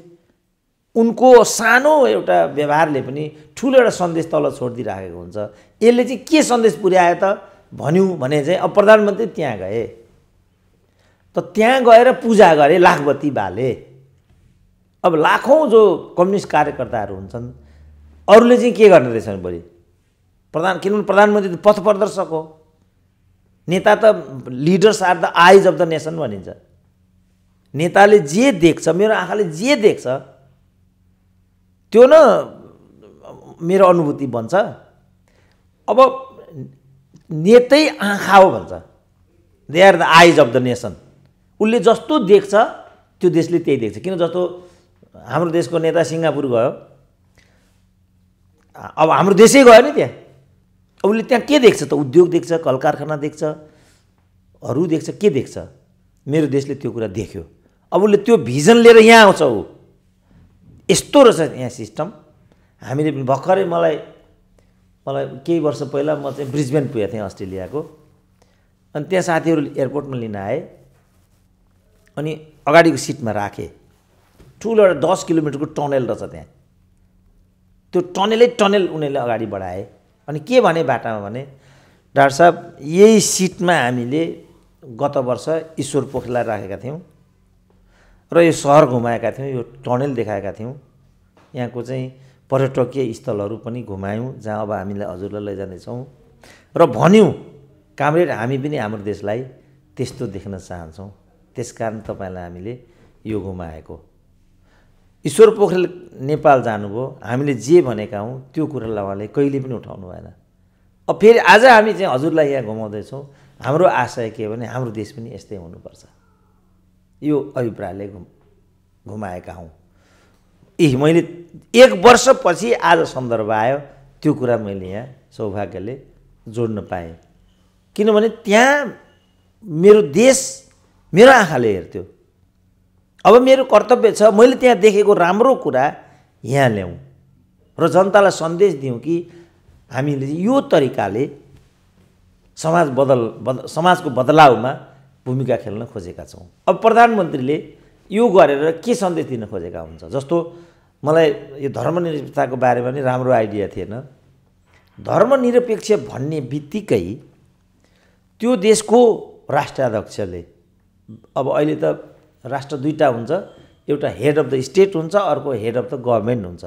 उनको सानो एउटा व्यवहारले पनि ठुलो एउटा सन्देश तल छोडिदिइराखेको हुन्छ यसले चाहिँ के सन्देश पुर्यायो त भन्यौँ भने चाहिँ अब प्रधानमन्त्री त्यहाँ गए त त्यहाँ गएर पूजा गरे लाखबत्ती बाले अब लाखौँ जो कम्युनिस्ट कार्यकर्ताहरू हुन्छन् अरूले चाहिँ के गर्ने रहेछन् भोलि प्रधान किनभने प्रधानमन्त्री त पथ प्रदर्शक हो नेता त leaders are the eyes of the nation भनिन्छ नेताले जे देख्छ मेरो आँखाले जे देख्छ त्यो न मेरो अनुभूति भन्छ अब नेतै आँखा हो भन्छ they are the eyes of the nation उसले जस्तो देख्छ त्यो देशले त्यही देख्छ किन जस्तो हाम्रो देशको नेता सिङ्गापुर गयो अब हाम्रो देशै गयो नि त्यहाँ उसले त्यहाँ के देख्छ त उद्योग देख्छ कल कारखाना देख्छ अरू देख्छ के देख्छ मेरो देशले त्यो कुरा देख्यो अब उसले त्यो भिजन लिएर यहाँ आउँछ ऊ यस्तो रहेछ यहाँ सिस्टम हामीले भर्खरै मलाई मलाई केही वर्ष पहिला म चाहिँ ब्रिजबेन पुगेको थिएँ अस्ट्रेलियाको अनि त्यहाँ साथीहरू एयरपोर्टमा लिन आए अनि अगाडिको सिटमा राखेँ ठुलो एउटा दस किलोमिटरको टनल रहेछ त्यहाँ त्यो टनलै टनल उनीहरूले अगाडि बढाए अनि के भने बाटामा भने डाक्टर साहब यही सिटमा हामीले गत वर्ष ईश्वर पोखरीलाई राखेका थियौँ र यो सहर घुमाएका थियौँ यो टनेल देखाएका थियौँ यहाँको चाहिँ पर्यटकीय स्थलहरू पनि घुमायौँ जहाँ अब हामीलाई हजुरलाई लैजानेछौँ र भन्यौँ कामरेड हामी पनि हाम्रो देशलाई त्यस्तो देख्न चाहन्छौँ त्यस कारण तपाईँलाई हामीले यो घुमाएको ईश्वर पोखरेल नेपाल जानुभयो हामीले जे भनेका हौँ त्यो कुरालाई उहाँले कहिले पनि उठाउनु भएन अब फेरि आज हामी चाहिँ हजुरलाई यहाँ घुमाउँदैछौँ हाम्रो आशय के भने हाम्रो देश पनि यस्तै हुनुपर्छ यो अभिप्रायले घुम घुमाएका हौँ ए मैले एक वर्षपछि आज सन्दर्भ आयो त्यो कुरा मैले यहाँ सौभाग्यले जोड्न पाएँ किनभने त्यहाँ मेरो देश मेरो आँखाले हेर्थ्यो अब मेरो कर्तव्य छ मैले त्यहाँ देखेको राम्रो कुरा यहाँ ल्याउँ र जनतालाई सन्देश दिउँ कि हामीले यो तरिकाले समाज बदल बद समाजको बदलाउमा भूमिका खेल्न खोजेका छौँ अब प्रधानमन्त्रीले यो गरेर के सन्देश दिन खोजेका हुन्छ जस्तो मलाई यो धर्मनिरपेक्षताको बारेमा पनि राम्रो आइडिया थिएन धर्मनिरपेक्ष भन्ने बित्तिकै त्यो देशको राष्ट्राध्यक्षले अब अहिले त राष्ट्र दुईवटा हुन्छ एउटा हेड अफ द स्टेट हुन्छ अर्को हेड अफ द गभर्मेन्ट हुन्छ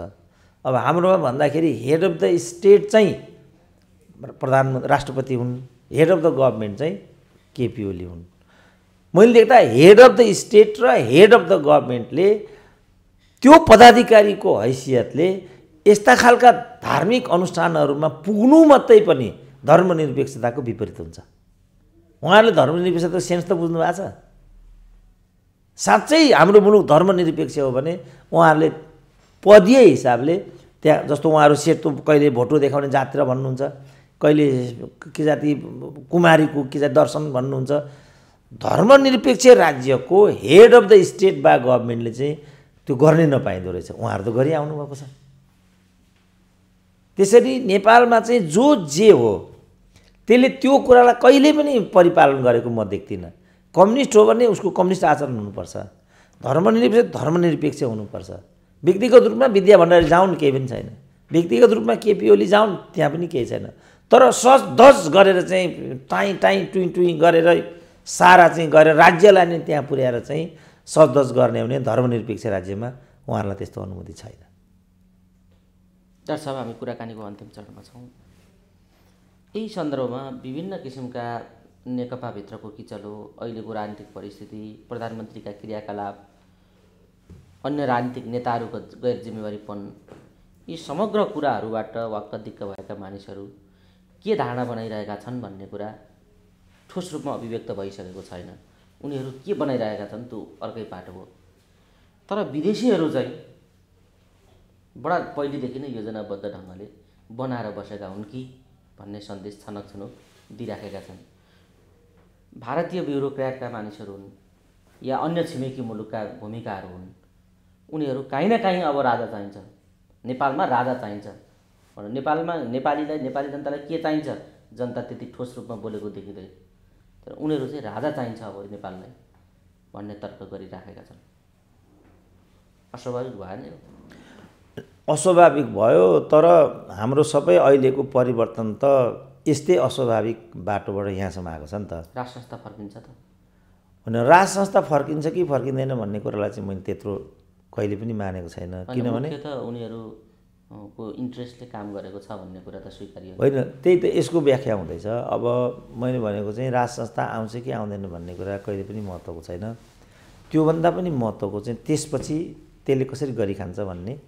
अब हाम्रोमा भन्दाखेरि हेड अफ द स्टेट चाहिँ प्रधानमन्त्री राष्ट्रपति हुन् हेड अफ द गभर्मेन्ट चाहिँ केपी ओली हुन् मैले देख्दा हेड अफ द स्टेट र हेड अफ द गभर्मेन्टले त्यो पदाधिकारीको हैसियतले यस्ता खालका धार्मिक अनुष्ठानहरूमा पुग्नु मात्रै पनि धर्मनिरपेक्षताको विपरीत हुन्छ उहाँहरूले धर्मनिरपेक्षताको सेन्स त बुझ्नु भएको छ साँच्चै हाम्रो मुलुक धर्मनिरपेक्ष हो भने उहाँहरूले पदीय हिसाबले त्यहाँ जस्तो उहाँहरू सेतो कहिले भोटो देखाउने जातिर भन्नुहुन्छ कहिले के जाति कुमारीको के जाति दर्शन भन्नुहुन्छ धर्मनिरपेक्ष राज्यको हेड अफ द स्टेट वा गभर्मेन्टले चाहिँ त्यो गर्नै नपाइँदो रहेछ उहाँहरू त गरि भएको छ त्यसरी नेपालमा चाहिँ जो जे हो त्यसले त्यो कुरालाई कहिले पनि परिपालन गरेको म देख्दिनँ कम्युनिस्ट हो भने उसको कम्युनिस्ट आचरण हुनुपर्छ धर्मनिरपेक्ष धर्मनिरपेक्ष हुनुपर्छ व्यक्तिगत रूपमा विद्या भण्डारी जाउन् केही पनि छैन व्यक्तिगत रूपमा केपी ओली जाउन् त्यहाँ पनि केही छैन तर सच दस गरेर चाहिँ टाइ टाइ टुइँ टुइँ गरेर सारा चाहिँ गरेर राज्यलाई नै त्यहाँ पुर्याएर चाहिँ सजधज गर्ने हो भने धर्मनिरपेक्ष राज्यमा उहाँहरूलाई त्यस्तो अनुमति छैन डाक्टर हामी कुराकानीको अन्तिम चरणमा छौँ यही सन्दर्भमा विभिन्न किसिमका नेकपाभित्रको किचलो अहिलेको राजनीतिक परिस्थिति प्रधानमन्त्रीका क्रियाकलाप अन्य राजनीतिक नेताहरूको गैर जिम्मेवारीपन यी समग्र कुराहरूबाट वाक्क दिक्क भएका मानिसहरू के धारणा बनाइरहेका छन् भन्ने कुरा ठोस रूपमा अभिव्यक्त भइसकेको छैन उनीहरू के बनाइरहेका छन् त्यो अर्कै पाटो हो तर विदेशीहरू चाहिँ बडा पहिलेदेखि नै योजनाबद्ध ढङ्गले बनाएर बसेका हुन् कि भन्ने सन्देश छनक छनक दिइराखेका छन् भारतीय ब्युरोक्राटका मानिसहरू हुन् या अन्य छिमेकी मुलुकका भूमिकाहरू हुन् उनीहरू काहीँ न काहीँ अब राजा चाहिन्छ नेपालमा राजा चाहिन्छ नेपालमा नेपालीलाई नेपाली जनतालाई के चाहिन्छ जनता त्यति ठोस रूपमा बोलेको देखिँदैन तर उनीहरू चाहिँ राजा चाहिन्छ अब नेपाललाई भन्ने तर्क गरिराखेका छन् अस्वाभाविक भएन यो अस्वाभाविक भयो तर हाम्रो सबै अहिलेको परिवर्तन त यस्तै अस्वाभाविक बाटोबाट यहाँसम्म आएको छ नि त राज संस्था फर्किन्छ त होइन राज संस्था फर्किन्छ कि फर्किँदैन भन्ने कुरालाई चाहिँ मैले त्यत्रो कहिले पनि मानेको छैन किनभने त उनीहरू को इन्ट्रेस्टले काम गरेको छ भन्ने कुरा त स्वीकार्य होइन त्यही त यसको व्याख्या हुँदैछ अब मैले भनेको चाहिँ राज संस्था आउँछ कि आउँदैन भन्ने कुरा कहिले पनि महत्त्वको छैन त्योभन्दा पनि महत्त्वको चाहिँ त्यसपछि त्यसले कसरी गरी खान्छ भन्ने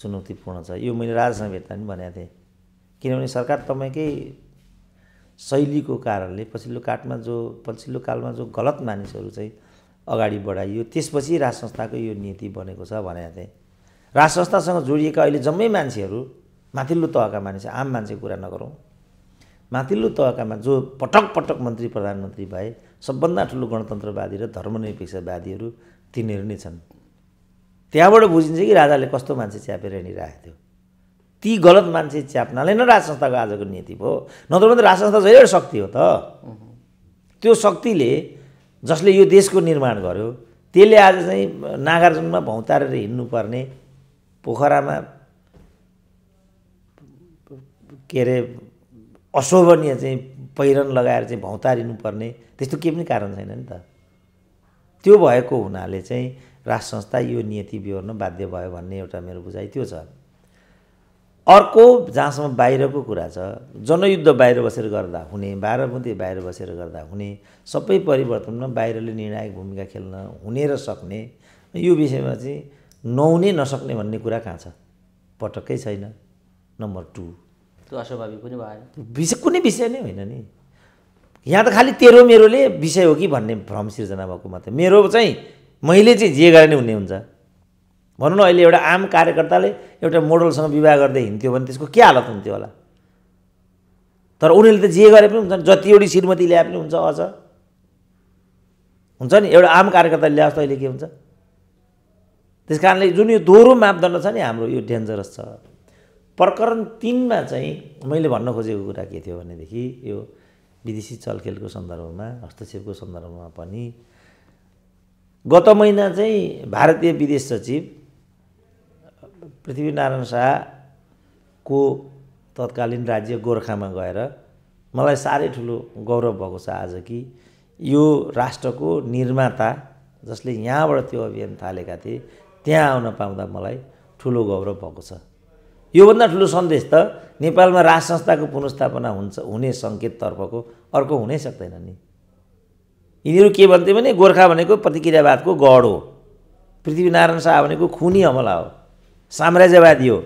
चुनौतीपूर्ण छ यो मैले राजासँग भेट्दा पनि भनेको थिएँ किनभने सरकार तपाईँकै शैलीको कारणले पछिल्लो काठमा जो पछिल्लो कालमा जो गलत मानिसहरू चाहिँ अगाडि बढाइयो त्यसपछि राज संस्थाको यो नीति बनेको छ भनेको थिएँ राज संस्थासँग जोडिएका अहिले जम्मै मान्छेहरू माथिल्लो तहका मानिस आम मान्छे कुरा नगरौँ माथिल्लो तहकामा जो पटक पटक मन्त्री प्रधानमन्त्री भए सबभन्दा ठुलो गणतन्त्रवादी र धर्मनिरपेक्षवादीहरू तिनीहरू नै छन् त्यहाँबाट बुझिन्छ कि राजाले कस्तो मान्छे च्यापेर हिँडिरहेको थियो ती गलत मान्छे च्याप्नाले नै राज संस्थाको आजको नीति भयो नत्र भने राज संस्था जहिले शक्ति हो त त्यो शक्तिले जसले यो देशको निर्माण गर्यो त्यसले आज चाहिँ नागार्जुनमा भौँतारेर हिँड्नुपर्ने पोखरामा के अरे अशोभनीय चाहिँ पहिरन लगाएर चाहिँ भौतारिनुपर्ने त्यस्तो केही पनि कारण छैन नि त त्यो भएको हुनाले चाहिँ राष्ट्र संस्था यो नियति बिहोर्न बाध्य भयो भन्ने एउटा मेरो बुझाइ त्यो छ अर्को जहाँसम्म बाहिरको कुरा छ जनयुद्ध बाहिर बसेर गर्दा हुने बाह्रबुन्दी बाहिर बसेर गर्दा हुने सबै परिवर्तनमा बाहिरले निर्णायक भूमिका खेल्न हुने र सक्ने यो विषयमा चाहिँ नहुने नसक्ने भन्ने कुरा कहाँ छ पटक्कै छैन नम्बर टू त्यो अस्वाभाविक पनि भएन विषय कुनै विषय नै होइन नि यहाँ त खालि तेरो मेरोले विषय हो कि भन्ने भ्रम सिर्जना भएको मात्रै मेरो चाहिँ मैले चाहिँ जे गरे नै हुने हुन्छ भनौँ न अहिले एउटा आम कार्यकर्ताले एउटा मोडलसँग विवाह गर्दै हिँड्थ्यो भने त्यसको के हालत हुन्थ्यो होला तर उनीहरूले त जे गरे पनि हुन्छ जतिवटी श्रीमती ल्याए पनि हुन्छ अझ हुन्छ नि एउटा आम कार्यकर्ताले ल्याओस् त अहिले के हुन्छ त्यस कारणले जुन यो दोहोरो मापदण्ड छ नि हाम्रो यो डेन्जरस छ प्रकरण तिनमा चाहिँ मैले भन्न खोजेको कुरा के थियो भनेदेखि यो विदेशी चलखेलको सन्दर्भमा हस्तक्षेपको सन्दर्भमा पनि गत महिना चाहिँ भारतीय विदेश सचिव पृथ्वीनारायण शाहको तत्कालीन राज्य गोर्खामा गएर मलाई साह्रै ठुलो गौरव भएको छ आज कि यो राष्ट्रको निर्माता जसले यहाँबाट त्यो अभियान थालेका थिए त्यहाँ आउन पाउँदा मलाई ठुलो गौरव भएको छ योभन्दा ठुलो सन्देश त नेपालमा राज संस्थाको पुनस्थापना हुन्छ हुने सङ्केततर्फको अर्को हुनै सक्दैन नि यिनीहरू के भन्थे भने गोर्खा भनेको प्रतिक्रियावादको गढ हो पृथ्वीनारायण शाह भनेको खुनी हमला हो साम्राज्यवादी हो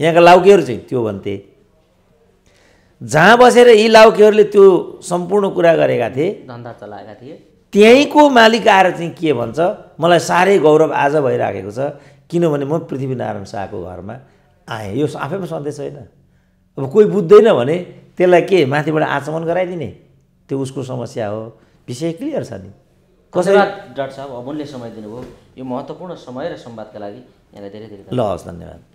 यहाँका लाउकेहरू चाहिँ त्यो भन्थे जहाँ बसेर यी लाउकेहरूले त्यो सम्पूर्ण कुरा गरेका थिए धन्दा चलाएका थिए त्यहीँको मालिक आएर चाहिँ के भन्छ मलाई साह्रै गौरव आज भइराखेको छ किनभने म पृथ्वीनारायण शाहको घरमा आएँ यो आफैमा सन्देश छैन अब कोही बुझ्दैन भने त्यसलाई के माथिबाट आचमन गराइदिने त्यो उसको समस्या हो विषय क्लियर छ नि कसरी डाक्टर साहब अमूल्य समय दिनुभयो यो महत्त्वपूर्ण समय र सम्वादका लागि यहाँलाई धेरै धेरै ल हस् धन्यवाद